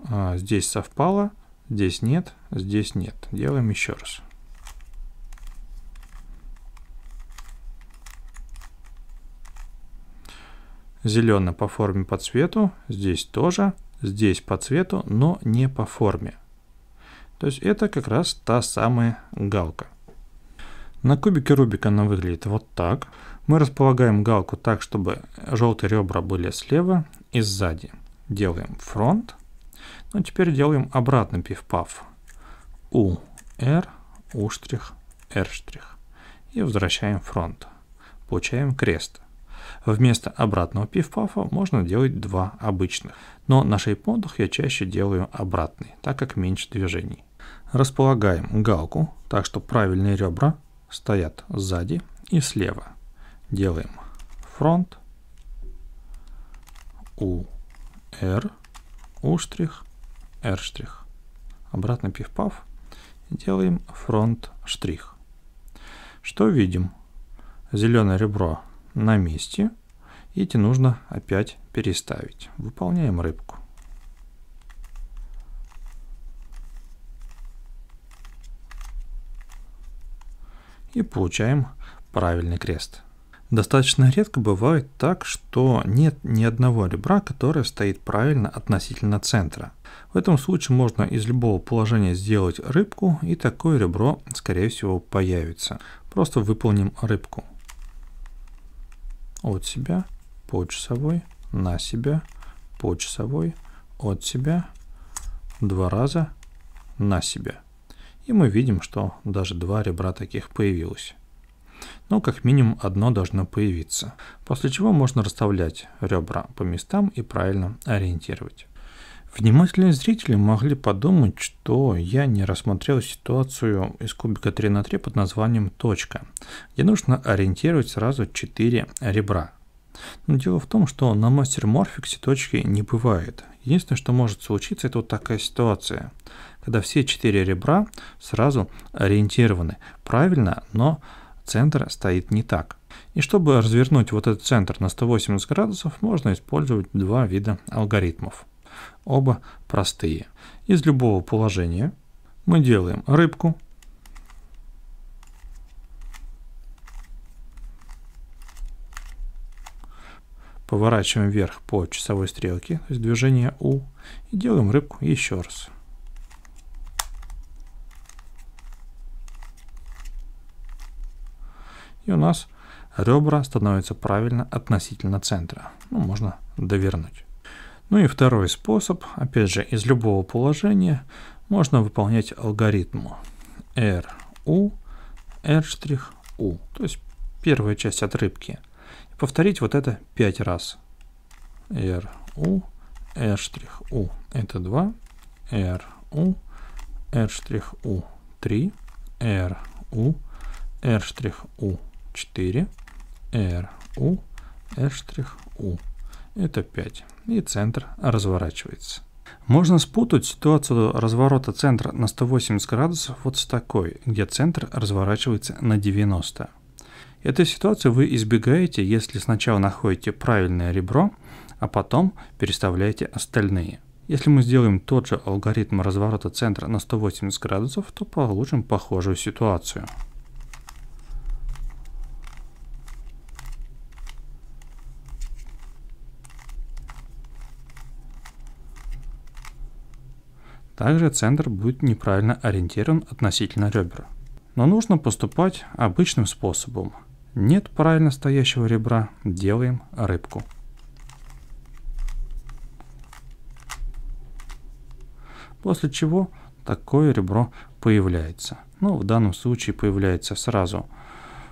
А, здесь совпало, здесь нет, здесь нет. Делаем еще раз. Зеленый по форме по цвету, здесь тоже, здесь по цвету, но не по форме. То есть это как раз та самая галка. На кубике Рубика она выглядит вот так. Мы располагаем галку так, чтобы желтые ребра были слева и сзади. Делаем фронт. Ну, теперь делаем обратный пиф-паф. У, штрих Р штрих И возвращаем фронт. Получаем крест. Вместо обратного пиф-пафа можно делать два обычных, но на шейп шейподах я чаще делаю обратный, так как меньше движений. Располагаем галку так, что правильные ребра стоят сзади и слева. Делаем фронт, у, р, у штрих, р штрих. Обратно пиф-паф. Делаем фронт штрих. Что видим? Зеленое ребро на месте. Эти нужно опять переставить. Выполняем рыбку. И получаем правильный крест. Достаточно редко бывает так, что нет ни одного ребра, которое стоит правильно относительно центра. В этом случае можно из любого положения сделать рыбку, и такое ребро, скорее всего, появится. Просто выполним рыбку от себя, по часовой, на себя, по часовой, от себя, два раза, на себя. И мы видим, что даже два ребра таких появилось. Но ну, как минимум одно должно появиться, после чего можно расставлять ребра по местам и правильно ориентировать. Внимательные зрители могли подумать, что я не рассмотрел ситуацию из кубика 3 на 3 под названием «точка», где нужно ориентировать сразу 4 ребра. Но дело в том, что на мастер морфиксе точки не бывает. Единственное, что может случиться, это вот такая ситуация, когда все четыре ребра сразу ориентированы правильно, но центр стоит не так. И чтобы развернуть вот этот центр на 180 градусов, можно использовать два вида алгоритмов. Оба простые. Из любого положения мы делаем рыбку. Поворачиваем вверх по часовой стрелке, то есть движение U, и делаем рыбку еще раз. И у нас ребра становятся правильно относительно центра. Ну, можно довернуть. Ну и второй способ, опять же, из любого положения можно выполнять алгоритму RU, R'U, то есть первая часть отрывки. И повторить вот это 5 раз. RU, R'U, это 2, RU, R'U, 3, RU, R'U, 4, RU, R'U, это 5, и центр разворачивается. Можно спутать ситуацию разворота центра на 180 градусов вот с такой, где центр разворачивается на 90. Эту ситуацию вы избегаете, если сначала находите правильное ребро, а потом переставляете остальные. Если мы сделаем тот же алгоритм разворота центра на 180 градусов, то получим похожую ситуацию. Также центр будет неправильно ориентирован относительно ребер. Но нужно поступать обычным способом. Нет правильно стоящего ребра, делаем рыбку. После чего такое ребро появляется. Ну, в данном случае появляется сразу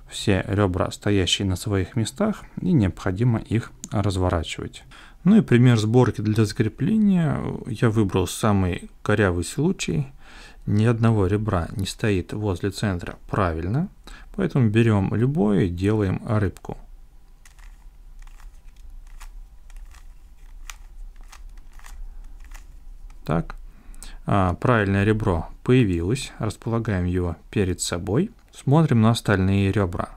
все ребра, стоящие на своих местах, и необходимо их разворачивать. Ну и пример сборки для закрепления. Я выбрал самый корявый случай. Ни одного ребра не стоит возле центра правильно. Поэтому берем любое и делаем рыбку. Так, а, правильное ребро появилось. Располагаем его перед собой. Смотрим на остальные ребра.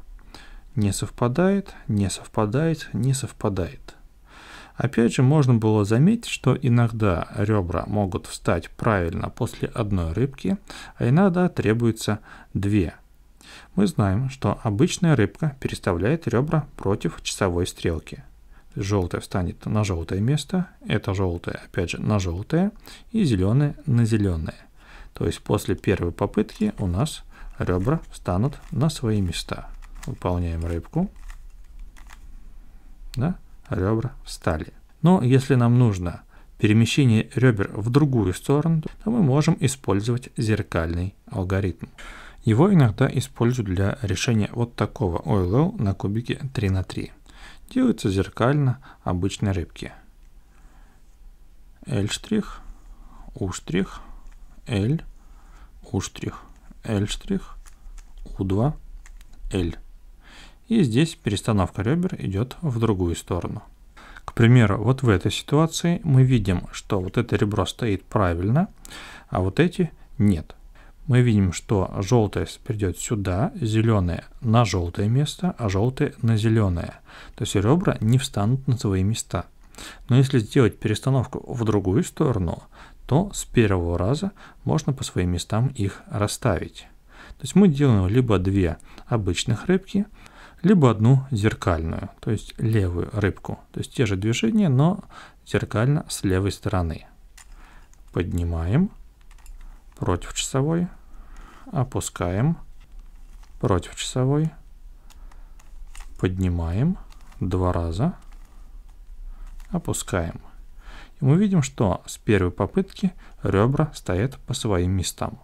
Не совпадает, не совпадает, не совпадает. Опять же, можно было заметить, что иногда ребра могут встать правильно после одной рыбки, а иногда требуется две. Мы знаем, что обычная рыбка переставляет ребра против часовой стрелки. Желтое встанет на желтое место, это желтое опять же на желтое и зеленое на зеленое. То есть после первой попытки у нас ребра встанут на свои места. Выполняем рыбку. Да? ребра встали. Но если нам нужно перемещение ребер в другую сторону, то мы можем использовать зеркальный алгоритм. Его иногда используют для решения вот такого OLL на кубике 3 на 3. Делается зеркально обычной рыбки. L', U', L, U', L', U2, L. И здесь перестановка ребер идет в другую сторону. К примеру, вот в этой ситуации мы видим, что вот это ребро стоит правильно, а вот эти нет. Мы видим, что желтое придет сюда, зеленое на желтое место, а желтое на зеленое. То есть ребра не встанут на свои места. Но если сделать перестановку в другую сторону, то с первого раза можно по своим местам их расставить. То есть мы делаем либо две обычных рыбки, либо одну зеркальную, то есть левую рыбку. То есть те же движения, но зеркально с левой стороны. Поднимаем против часовой, опускаем против часовой, поднимаем два раза, опускаем. И мы видим, что с первой попытки ребра стоят по своим местам.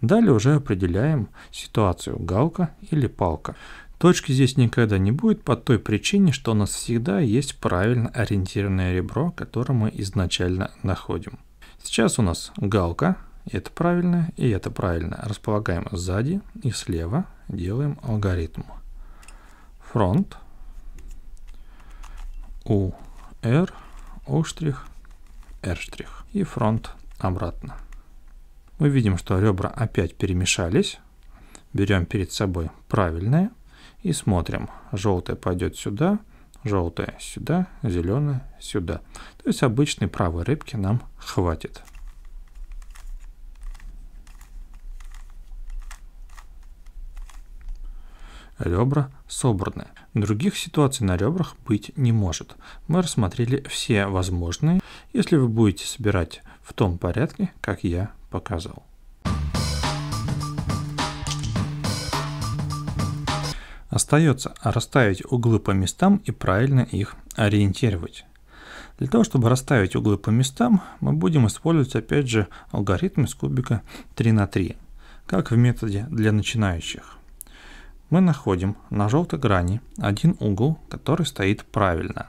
Далее уже определяем ситуацию галка или палка. Точки здесь никогда не будет по той причине, что у нас всегда есть правильно ориентированное ребро, которое мы изначально находим. Сейчас у нас галка, это правильно и это правильно. Располагаем сзади и слева, делаем алгоритм. Фронт, у р у штрих р штрих И фронт обратно. Мы видим, что ребра опять перемешались. Берем перед собой правильное – и смотрим. желтая пойдет сюда, желтая сюда, зеленая сюда. То есть обычной правой рыбки нам хватит. ребра собраны. Других ситуаций на ребрах быть не может. Мы рассмотрели все возможные, если вы будете собирать в том порядке, как я показал. Остается расставить углы по местам и правильно их ориентировать. Для того, чтобы расставить углы по местам, мы будем использовать опять же алгоритм из кубика 3 на 3, как в методе для начинающих. Мы находим на желтой грани один угол, который стоит правильно.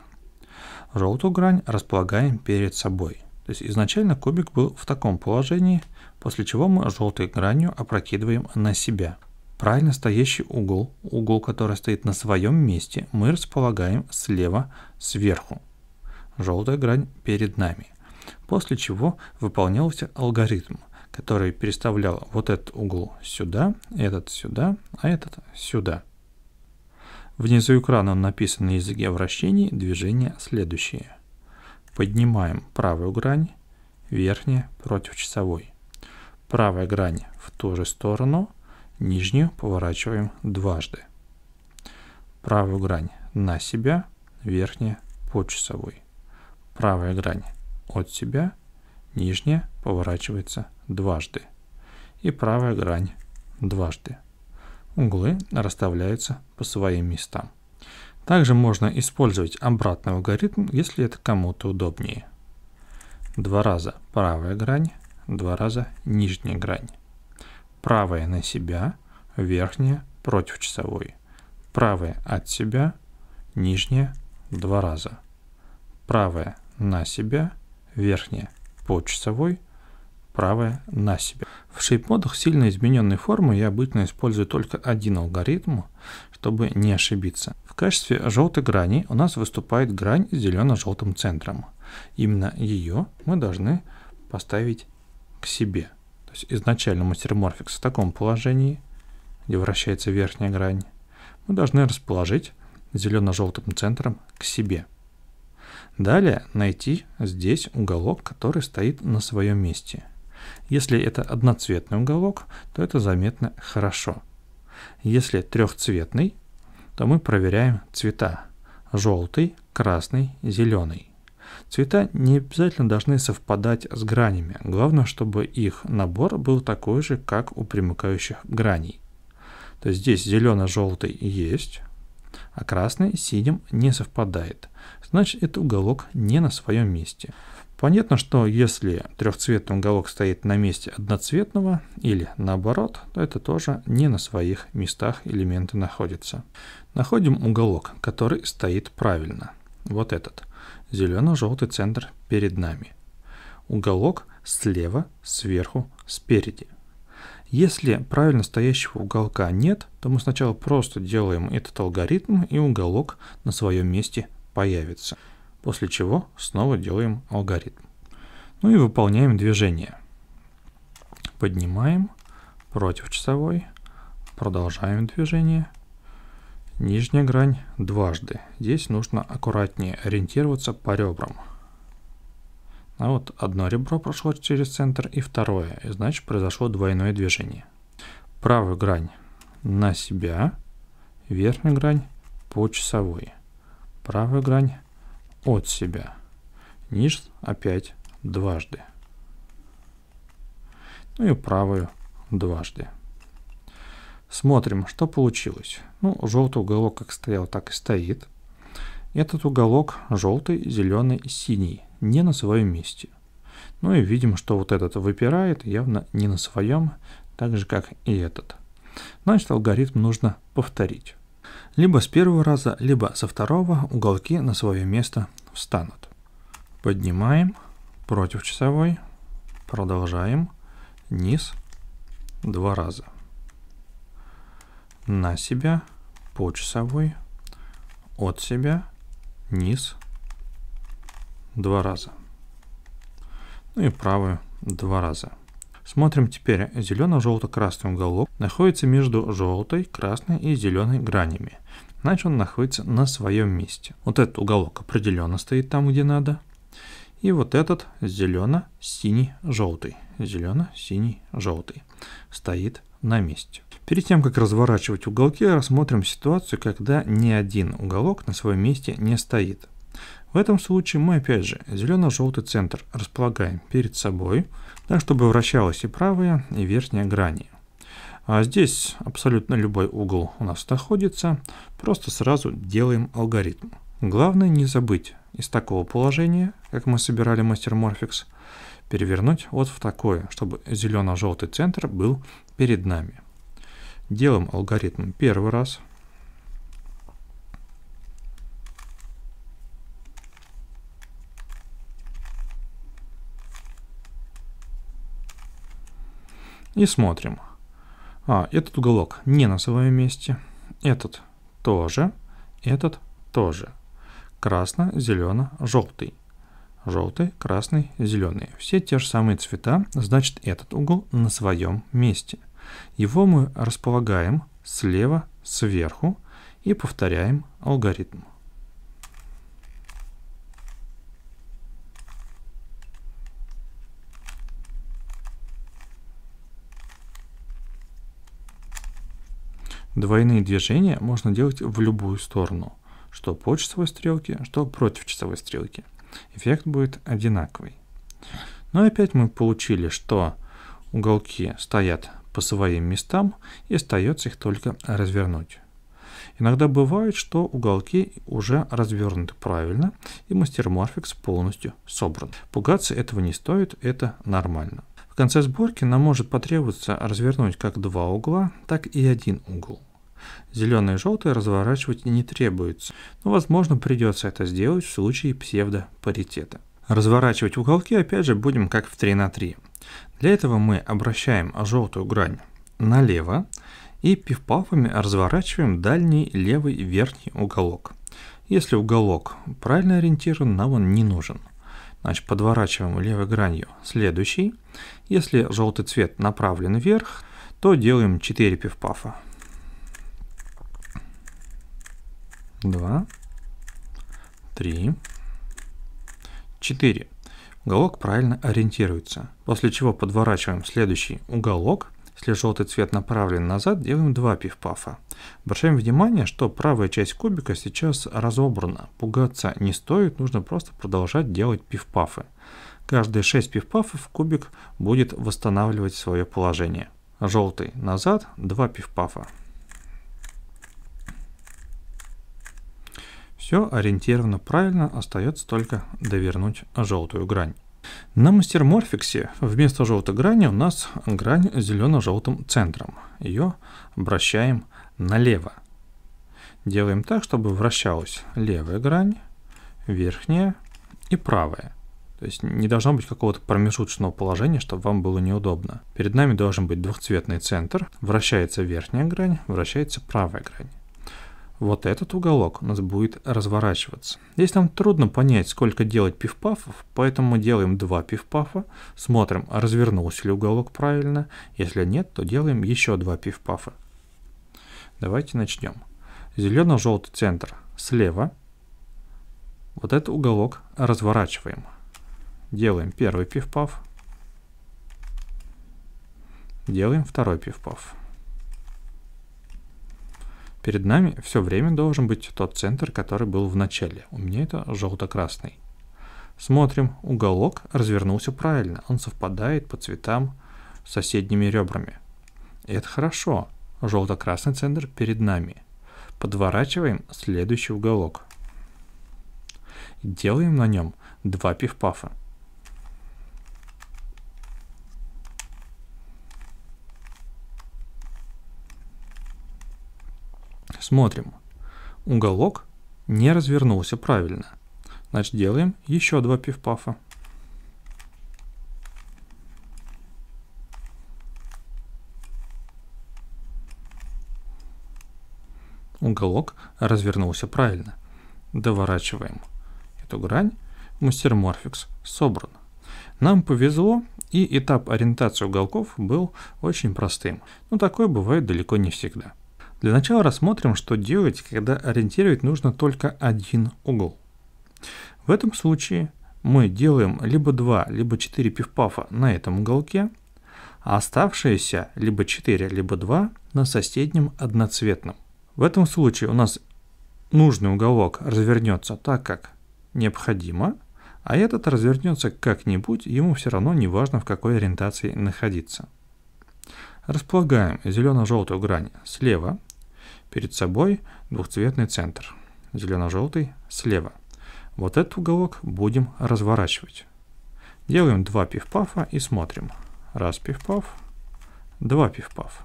Желтую грань располагаем перед собой. То есть изначально кубик был в таком положении, после чего мы желтой гранью опрокидываем на себя. Правильно стоящий угол, угол, который стоит на своем месте, мы располагаем слева сверху. Желтая грань перед нами. После чего выполнялся алгоритм, который переставлял вот этот угол сюда, этот сюда, а этот сюда. Внизу экрана написано на языке вращений движения следующие. Поднимаем правую грань, верхняя против часовой. Правая грань в ту же сторону – нижнюю поворачиваем дважды. Правую грань на себя, верхняя по часовой. Правая грань от себя, нижняя поворачивается дважды. И правая грань дважды. Углы расставляются по своим местам. Также можно использовать обратный алгоритм, если это кому-то удобнее. Два раза правая грань, два раза нижняя грань правая на себя, верхняя против часовой, правая от себя, нижняя два раза, правая на себя, верхняя по часовой, правая на себя. В шейп модах сильно измененной формы я обычно использую только один алгоритм, чтобы не ошибиться. В качестве желтой грани у нас выступает грань с зелено-желтым центром. Именно ее мы должны поставить к себе. То есть изначально мастер-морфикс в таком положении, где вращается верхняя грань, мы должны расположить зелено-желтым центром к себе. Далее найти здесь уголок, который стоит на своем месте. Если это одноцветный уголок, то это заметно хорошо. Если трехцветный, то мы проверяем цвета. Желтый, красный, зеленый. Цвета не обязательно должны совпадать с гранями, главное, чтобы их набор был такой же, как у примыкающих граней. То есть здесь зелено-желтый есть, а красный с синим не совпадает. Значит, этот уголок не на своем месте. Понятно, что если трехцветный уголок стоит на месте одноцветного или наоборот, то это тоже не на своих местах элементы находятся. Находим уголок, который стоит правильно. Вот этот зелено-желтый центр перед нами. Уголок слева, сверху, спереди. Если правильно стоящего уголка нет, то мы сначала просто делаем этот алгоритм и уголок на своем месте появится. После чего снова делаем алгоритм. Ну и выполняем движение. Поднимаем, против часовой, продолжаем движение – Нижняя грань дважды. Здесь нужно аккуратнее ориентироваться по ребрам. А вот одно ребро прошло через центр и второе, и значит произошло двойное движение. Правую грань на себя, верхнюю грань по часовой, правую грань от себя, низ опять дважды, ну и правую дважды. Смотрим, что получилось. Ну, желтый уголок как стоял, так и стоит. Этот уголок желтый, зеленый, синий, не на своем месте. Ну и видим, что вот этот выпирает явно не на своем, так же как и этот. Значит, алгоритм нужно повторить. Либо с первого раза, либо со второго уголки на свое место встанут. Поднимаем, против часовой, продолжаем, низ, два раза на себя, по часовой, от себя, низ, два раза. Ну и правую два раза. Смотрим теперь зелено-желто-красный уголок находится между желтой, красной и зеленой гранями. Значит он находится на своем месте. Вот этот уголок определенно стоит там, где надо. И вот этот зелено-синий-желтый. Зелено-синий-желтый стоит на месте. Перед тем, как разворачивать уголки, рассмотрим ситуацию, когда ни один уголок на своем месте не стоит. В этом случае мы опять же зелено-желтый центр располагаем перед собой, так чтобы вращалась и правая, и верхняя грани. А здесь абсолютно любой угол у нас находится, просто сразу делаем алгоритм. Главное не забыть из такого положения, как мы собирали мастер Morphix, перевернуть вот в такое, чтобы зелено-желтый центр был перед нами. Делаем алгоритм первый раз. И смотрим. А, этот уголок не на своем месте. Этот тоже. Этот тоже. Красно, зелено, желтый. Желтый, красный, зеленый. Все те же самые цвета, значит этот угол на своем месте – его мы располагаем слева сверху и повторяем алгоритм. Двойные движения можно делать в любую сторону, что по часовой стрелке, что против часовой стрелки. Эффект будет одинаковый. Но ну опять мы получили, что уголки стоят по своим местам и остается их только развернуть. Иногда бывает, что уголки уже развернуты правильно и мастер-морфикс полностью собран. Пугаться этого не стоит, это нормально. В конце сборки нам может потребоваться развернуть как два угла, так и один угол. Зеленые и желтые разворачивать не требуется, но возможно придется это сделать в случае псевдопаритета. Разворачивать уголки опять же будем как в 3 на 3. Для этого мы обращаем желтую грань налево и пивпафами разворачиваем дальний левый верхний уголок. Если уголок правильно ориентирован, нам он не нужен. Значит, подворачиваем левой гранью следующий. Если желтый цвет направлен вверх, то делаем 4 пивпафа. 2, 3, 4 уголок правильно ориентируется. После чего подворачиваем следующий уголок. Если желтый цвет направлен назад, делаем два пиф-пафа. Обращаем внимание, что правая часть кубика сейчас разобрана. Пугаться не стоит, нужно просто продолжать делать пиф-пафы. Каждые 6 пиф-пафов кубик будет восстанавливать свое положение. Желтый назад, 2 пиф-пафа. Все ориентировано правильно, остается только довернуть желтую грань. На мастерморфиксе вместо желтой грани у нас грань с зелено-желтым центром. Ее вращаем налево. Делаем так, чтобы вращалась левая грань, верхняя и правая. То есть не должно быть какого-то промежуточного положения, чтобы вам было неудобно. Перед нами должен быть двухцветный центр. Вращается верхняя грань, вращается правая грань. Вот этот уголок у нас будет разворачиваться. Здесь нам трудно понять, сколько делать пивпафов, поэтому мы делаем два пивпафа, смотрим, развернулся ли уголок правильно. Если нет, то делаем еще два пивпафа. Давайте начнем. Зелено-желтый центр слева. Вот этот уголок разворачиваем. Делаем первый пивпаф. Делаем второй пивпаф. Перед нами все время должен быть тот центр, который был в начале. У меня это желто-красный. Смотрим, уголок развернулся правильно, он совпадает по цветам с соседними ребрами. это хорошо, желто-красный центр перед нами. Подворачиваем следующий уголок. Делаем на нем два пивпафа. Смотрим. Уголок не развернулся правильно. Значит, делаем еще два пивпафа. Уголок развернулся правильно. Доворачиваем эту грань. Мастерморфикс собран. Нам повезло, и этап ориентации уголков был очень простым. Но такое бывает далеко не всегда. Для начала рассмотрим, что делать, когда ориентировать нужно только один угол. В этом случае мы делаем либо 2, либо 4 пивпафа на этом уголке, а оставшиеся либо 4, либо 2 на соседнем одноцветном. В этом случае у нас нужный уголок развернется так, как необходимо, а этот развернется как-нибудь, ему все равно не важно в какой ориентации находиться. Располагаем зелено-желтую грань слева Перед собой двухцветный центр, зелено-желтый слева. Вот этот уголок будем разворачивать. Делаем два пиф-пафа и смотрим. Раз пиф-паф, два пиф-паф.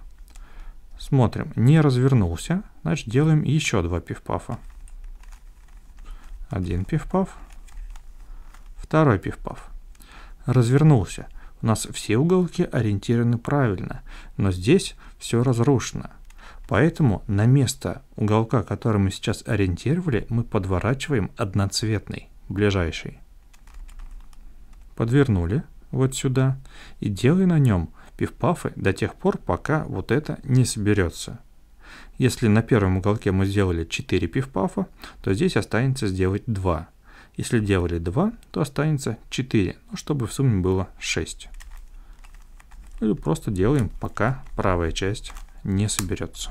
Смотрим, не развернулся, значит делаем еще два пиф-пафа. Один пиф-паф, второй пиф-паф. Развернулся. У нас все уголки ориентированы правильно, но здесь все разрушено. Поэтому на место уголка, который мы сейчас ориентировали, мы подворачиваем одноцветный, ближайший. Подвернули вот сюда и делай на нем пиф-пафы до тех пор, пока вот это не соберется. Если на первом уголке мы сделали 4 пиф-пафа, то здесь останется сделать 2. Если делали 2, то останется 4, ну, чтобы в сумме было 6. Или просто делаем пока правая часть не соберется.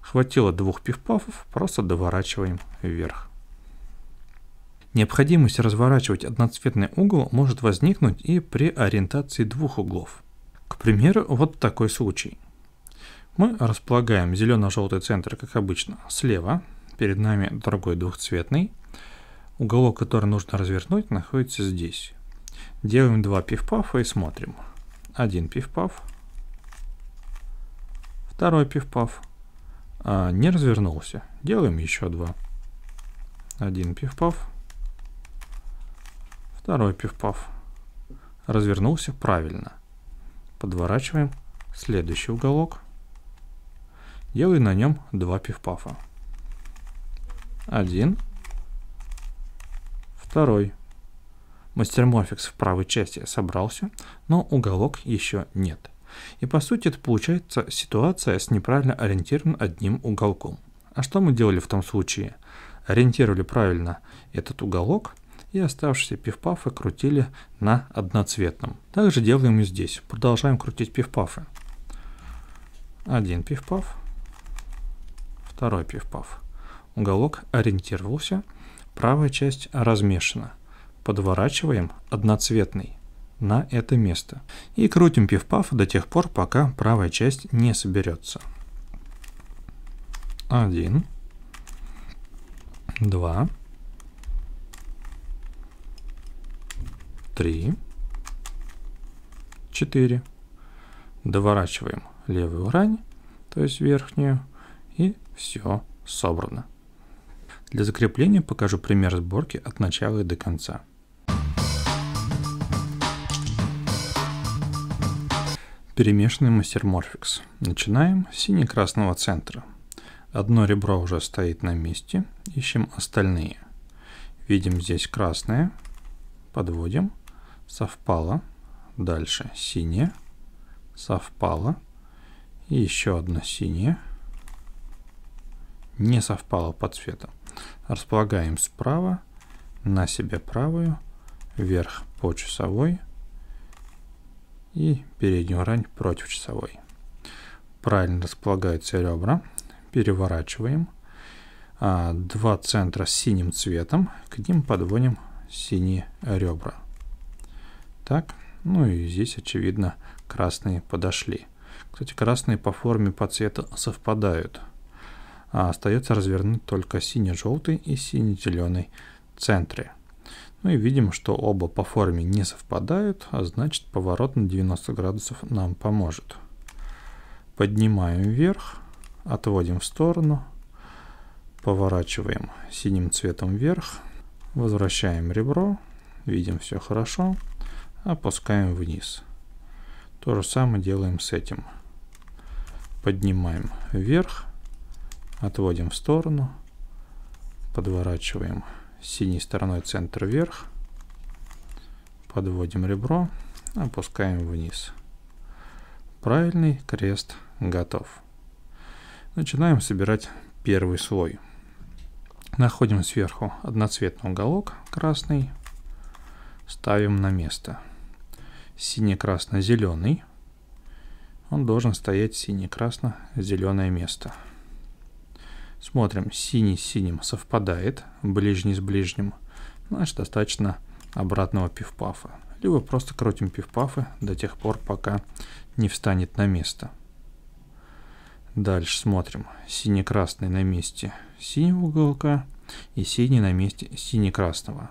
Хватило двух пивпафов, просто доворачиваем вверх. Необходимость разворачивать одноцветный угол может возникнуть и при ориентации двух углов. К примеру, вот такой случай. Мы располагаем зелено-желтый центр, как обычно, слева. Перед нами другой двухцветный. Уголок, который нужно развернуть, находится здесь. Делаем два пивпафа и смотрим. Один пивпаф, Второй пиф-паф а, не развернулся. Делаем еще два. Один пиф-паф. Второй пиф-паф. Развернулся правильно. Подворачиваем следующий уголок. Делаю на нем два пиф-пафа. Один. Второй. Мастер Мастерморфикс в правой части собрался, но уголок еще нет. И по сути это получается ситуация с неправильно ориентированным одним уголком. А что мы делали в том случае? Ориентировали правильно этот уголок и оставшиеся пивпафы крутили на одноцветном. Также делаем и здесь. Продолжаем крутить пивпафы. Один пивпаф, второй пивпаф. Уголок ориентировался, правая часть размешана. Подворачиваем одноцветный на это место. И крутим пиф-паф до тех пор, пока правая часть не соберется. один, два, три, четыре. Доворачиваем левую грань, то есть верхнюю, и все собрано. Для закрепления покажу пример сборки от начала и до конца. перемешанный мастерморфикс. Начинаем с сине-красного центра. Одно ребро уже стоит на месте, ищем остальные. Видим здесь красное, подводим, совпало, дальше синее, совпало, и еще одно синее, не совпало по цвету. Располагаем справа, на себе правую, вверх по часовой, и переднюю рань против часовой. Правильно располагаются ребра. Переворачиваем. А, два центра синим цветом. К ним подводим синие ребра. Так, ну и здесь, очевидно, красные подошли. Кстати, красные по форме, по цвету совпадают. А остается развернуть только сине-желтый и сине-зеленый центры. Ну и видим, что оба по форме не совпадают, а значит поворот на 90 градусов нам поможет. Поднимаем вверх, отводим в сторону, поворачиваем синим цветом вверх, возвращаем ребро, видим все хорошо, опускаем вниз. То же самое делаем с этим. Поднимаем вверх, отводим в сторону, подворачиваем вверх синей стороной центр вверх, подводим ребро, опускаем вниз. Правильный крест готов. Начинаем собирать первый слой. Находим сверху одноцветный уголок красный, ставим на место. сине красно зеленый он должен стоять сине красно зеленое место. Смотрим, синий с синим совпадает, ближний с ближним. Значит, достаточно обратного пивпафа, Либо просто крутим пивпафы до тех пор, пока не встанет на место. Дальше смотрим. Синий-красный на месте синего уголка и синий на месте сине-красного.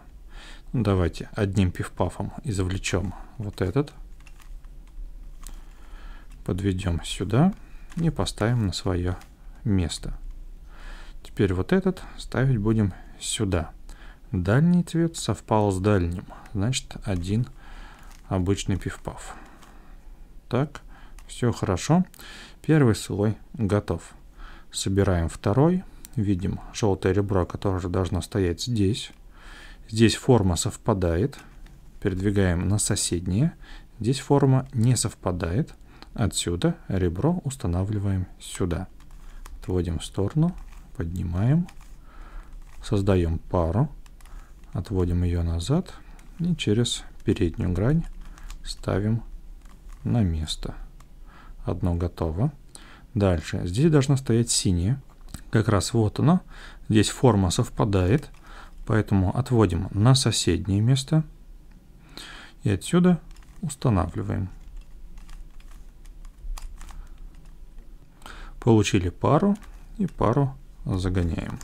Ну, давайте одним пивпафом извлечем вот этот. Подведем сюда и поставим на свое место. Теперь вот этот ставить будем сюда. Дальний цвет совпал с дальним, значит один обычный пивпав. Так, все хорошо. Первый слой готов. Собираем второй. Видим желтое ребро, которое должно стоять здесь. Здесь форма совпадает. Передвигаем на соседнее. Здесь форма не совпадает. Отсюда ребро устанавливаем сюда. Отводим в сторону поднимаем, создаем пару, отводим ее назад и через переднюю грань ставим на место. Одно готово. Дальше. Здесь должна стоять синяя. Как раз вот она. Здесь форма совпадает. Поэтому отводим на соседнее место. И отсюда устанавливаем. Получили пару и пару загоняем.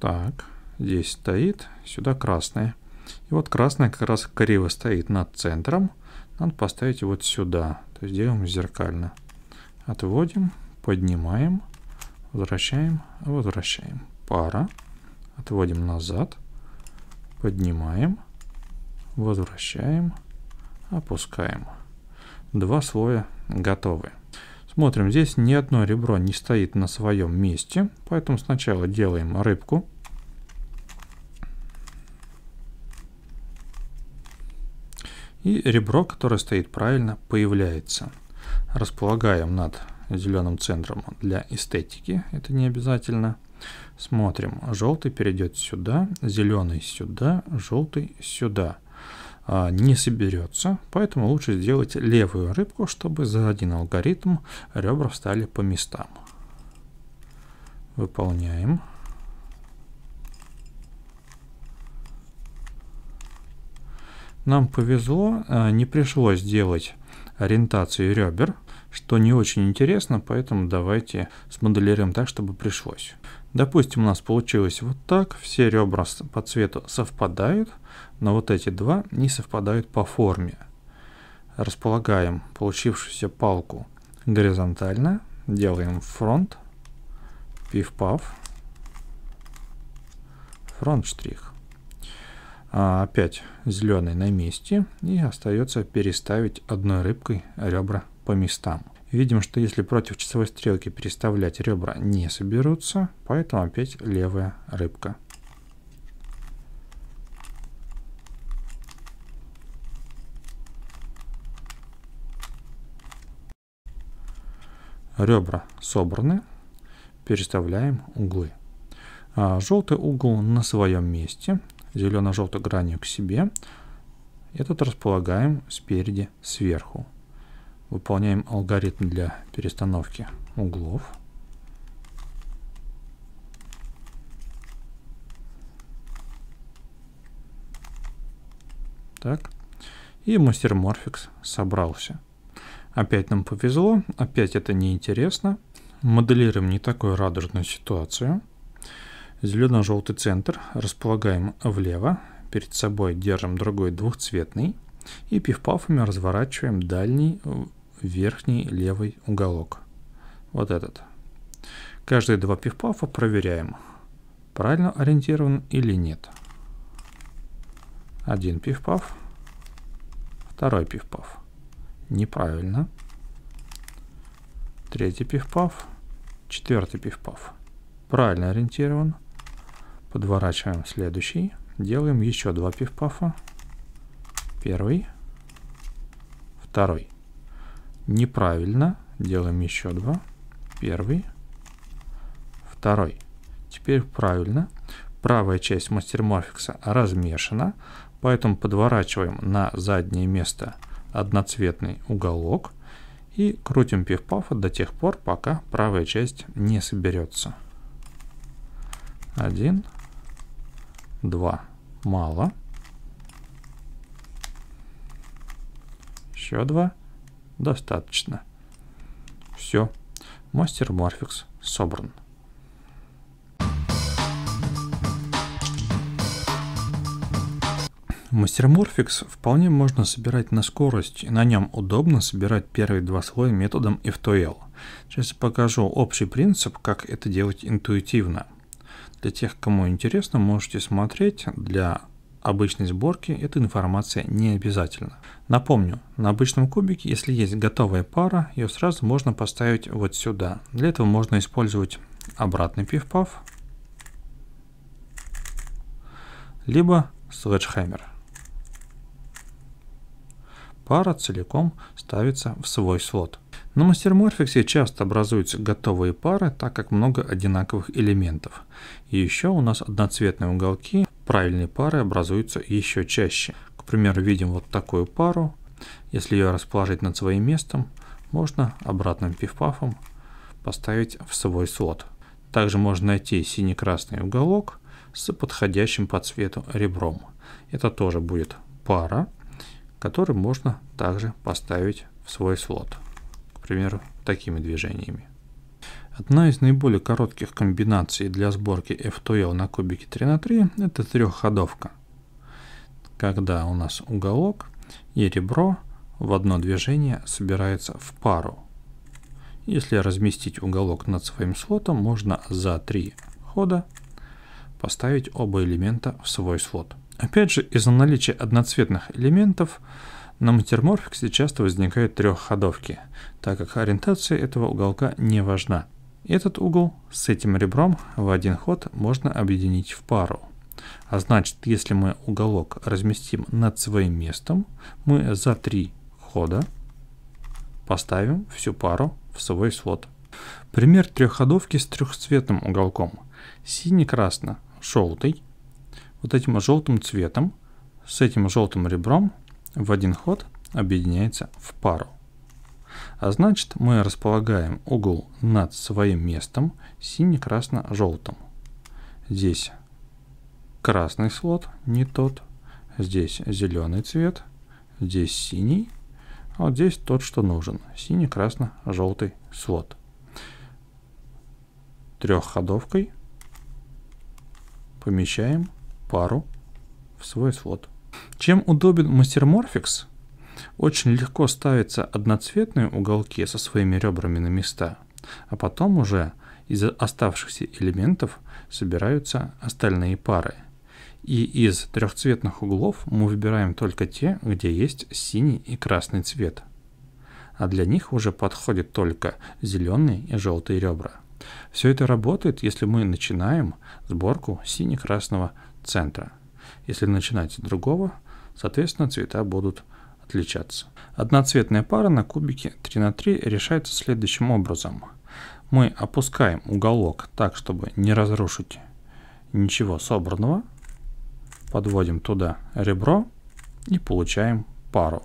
Так, здесь стоит, сюда красное. И вот красное как раз криво стоит над центром. Надо поставить вот сюда. То есть делаем зеркально. Отводим, поднимаем, возвращаем, возвращаем. Пара. Отводим назад, поднимаем, возвращаем, опускаем. Два слоя готовы. Смотрим, здесь ни одно ребро не стоит на своем месте, поэтому сначала делаем рыбку. И ребро, которое стоит правильно, появляется. Располагаем над зеленым центром для эстетики, это не обязательно. Смотрим, желтый перейдет сюда, зеленый сюда, желтый сюда. А, не соберется, поэтому лучше сделать левую рыбку, чтобы за один алгоритм ребра встали по местам. Выполняем. Нам повезло, а, не пришлось делать ориентацию ребер, что не очень интересно, поэтому давайте смоделируем так, чтобы пришлось. Допустим, у нас получилось вот так, все ребра по цвету совпадают, но вот эти два не совпадают по форме. Располагаем получившуюся палку горизонтально, делаем фронт, пиф-паф, фронт-штрих. А опять зеленый на месте и остается переставить одной рыбкой ребра по местам. Видим, что если против часовой стрелки переставлять ребра не соберутся, поэтому опять левая рыбка. Ребра собраны, переставляем углы. А, желтый угол на своем месте, зелено-желтой гранью к себе. Этот располагаем спереди сверху выполняем алгоритм для перестановки углов. Так. И мастер Морфикс собрался. Опять нам повезло, опять это неинтересно. Моделируем не такую радужную ситуацию. Зелено-желтый центр располагаем влево, перед собой держим другой двухцветный и пифпафами разворачиваем дальний э, верхний левый уголок. Вот этот. Каждые два пивпафа проверяем, правильно ориентирован или нет. Один пивпаф, второй пивпаф, Неправильно. Третий пивпаф, четвертый пивпаф, Правильно ориентирован. Подворачиваем следующий. Делаем еще два пивпафа. Первый, второй неправильно. Делаем еще два. Первый, второй. Теперь правильно. Правая часть мастерморфикса размешана, поэтому подворачиваем на заднее место одноцветный уголок и крутим пиф до тех пор, пока правая часть не соберется. Один, два. Мало. Еще два. Достаточно. Все. Мастер Морфикс собран. Мастер Морфикс вполне можно собирать на скорость, и на нем удобно собирать первые два слоя методом F2L. Сейчас я покажу общий принцип, как это делать интуитивно. Для тех, кому интересно, можете смотреть. Для обычной сборки эта информация не обязательна. Напомню, на обычном кубике, если есть готовая пара, ее сразу можно поставить вот сюда. Для этого можно использовать обратный пиф либо sledgehammer. Пара целиком ставится в свой слот. На мастерморфиксе часто образуются готовые пары, так как много одинаковых элементов. И еще у нас одноцветные уголки правильные пары образуются еще чаще. К примеру, видим вот такую пару. Если ее расположить над своим местом, можно обратным пиф-пафом поставить в свой слот. Также можно найти синий-красный уголок с подходящим по цвету ребром. Это тоже будет пара, которую можно также поставить в свой слот. К примеру, такими движениями. Одна из наиболее коротких комбинаций для сборки F2L на кубике 3 на 3 это трехходовка, когда у нас уголок и ребро в одно движение собирается в пару. Если разместить уголок над своим слотом, можно за три хода поставить оба элемента в свой слот. Опять же, из-за наличия одноцветных элементов на матерморфиксе часто возникают трехходовки, так как ориентация этого уголка не важна. Этот угол с этим ребром в один ход можно объединить в пару. А значит, если мы уголок разместим над своим местом, мы за три хода поставим всю пару в свой слот. Пример трехходовки с трехцветным уголком. Синий-красно-желтый. Вот этим желтым цветом с этим желтым ребром в один ход объединяется в пару. А значит, мы располагаем угол над своим местом сине-красно-желтым. Здесь красный слот, не тот. Здесь зеленый цвет, здесь синий. А вот здесь тот, что нужен. Синий-красно-желтый слот. Трехходовкой помещаем пару в свой слот. Чем удобен мастер Morphix? Очень легко ставятся одноцветные уголки со своими ребрами на места, а потом уже из оставшихся элементов собираются остальные пары. И из трехцветных углов мы выбираем только те, где есть синий и красный цвет. А для них уже подходят только зеленые и желтые ребра. Все это работает, если мы начинаем сборку сине-красного центра. Если начинать с другого, соответственно цвета будут отличаться. Одноцветная пара на кубике 3 на 3 решается следующим образом. Мы опускаем уголок так, чтобы не разрушить ничего собранного. Подводим туда ребро и получаем пару.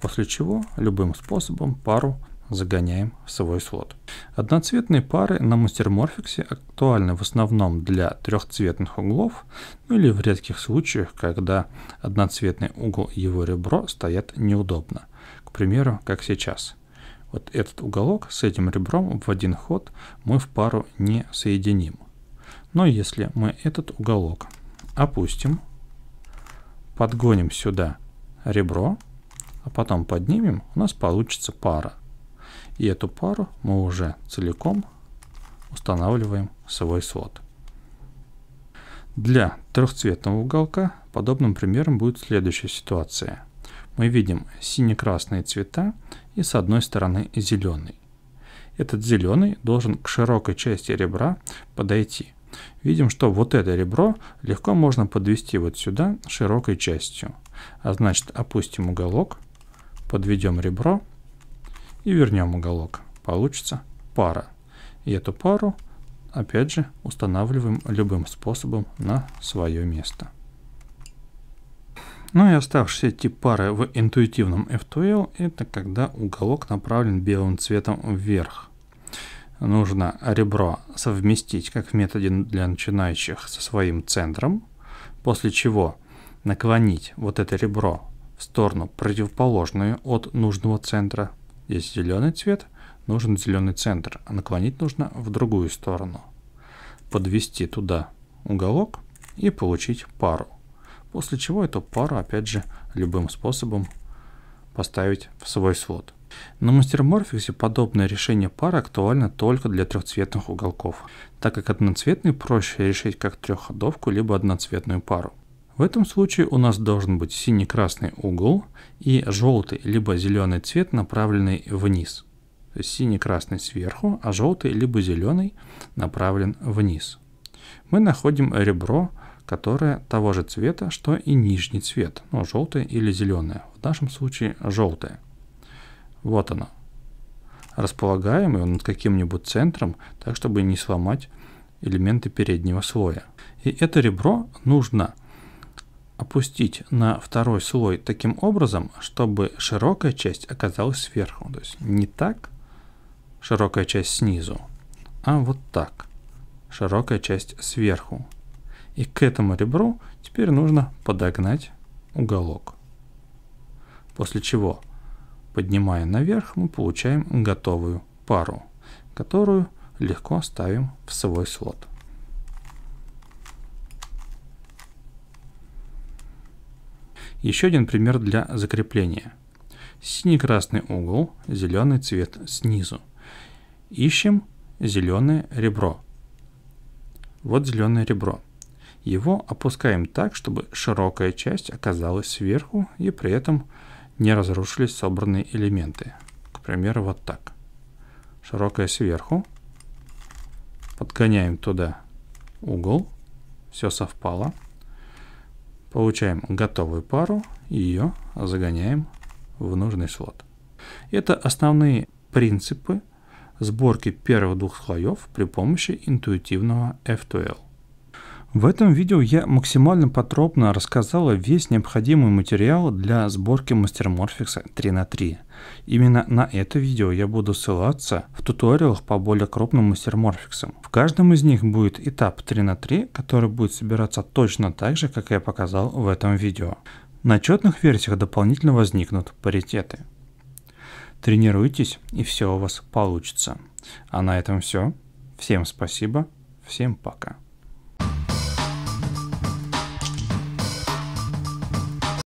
После чего любым способом пару загоняем в свой слот. Одноцветные пары на мастерморфиксе актуальны в основном для трехцветных углов, ну или в редких случаях, когда одноцветный угол и его ребро стоят неудобно. К примеру, как сейчас. Вот этот уголок с этим ребром в один ход мы в пару не соединим. Но если мы этот уголок опустим, подгоним сюда ребро, а потом поднимем, у нас получится пара. И эту пару мы уже целиком устанавливаем в свой слот. Для трехцветного уголка подобным примером будет следующая ситуация. Мы видим сине-красные цвета и с одной стороны зеленый. Этот зеленый должен к широкой части ребра подойти. Видим, что вот это ребро легко можно подвести вот сюда широкой частью. А значит опустим уголок, подведем ребро и вернем уголок. Получится пара. И эту пару, опять же, устанавливаем любым способом на свое место. Ну и оставшиеся тип пары в интуитивном F2L – это когда уголок направлен белым цветом вверх. Нужно ребро совместить, как в методе для начинающих, со своим центром, после чего наклонить вот это ребро в сторону противоположную от нужного центра – есть зеленый цвет, нужен зеленый центр, а наклонить нужно в другую сторону. Подвести туда уголок и получить пару. После чего эту пару опять же любым способом поставить в свой слот. На мастер мастерморфиксе подобное решение пар актуально только для трехцветных уголков, так как одноцветный проще решить как трехходовку либо одноцветную пару. В этом случае у нас должен быть синий-красный угол и желтый либо зеленый цвет, направленный вниз. То синий-красный сверху, а желтый либо зеленый направлен вниз. Мы находим ребро, которое того же цвета, что и нижний цвет, но ну, желтое или зеленое. В нашем случае желтое. Вот оно. Располагаем его над каким-нибудь центром, так чтобы не сломать элементы переднего слоя. И это ребро нужно опустить на второй слой таким образом, чтобы широкая часть оказалась сверху. То есть не так, широкая часть снизу, а вот так, широкая часть сверху. И к этому ребру теперь нужно подогнать уголок. После чего, поднимая наверх, мы получаем готовую пару, которую легко ставим в свой слот. Еще один пример для закрепления. Синий-красный угол, зеленый цвет снизу. Ищем зеленое ребро. Вот зеленое ребро. Его опускаем так, чтобы широкая часть оказалась сверху и при этом не разрушились собранные элементы. К примеру, вот так. Широкая сверху. Подгоняем туда угол. Все совпало. Получаем готовую пару, и ее загоняем в нужный слот. Это основные принципы сборки первых двух слоев при помощи интуитивного F2L. В этом видео я максимально подробно рассказала весь необходимый материал для сборки мастерморфикса 3 на 3. Именно на это видео я буду ссылаться в туториалах по более крупным мастерморфиксам. В каждом из них будет этап 3 на 3, который будет собираться точно так же, как я показал в этом видео. На четных версиях дополнительно возникнут паритеты. Тренируйтесь, и все у вас получится. А на этом все. Всем спасибо, всем пока.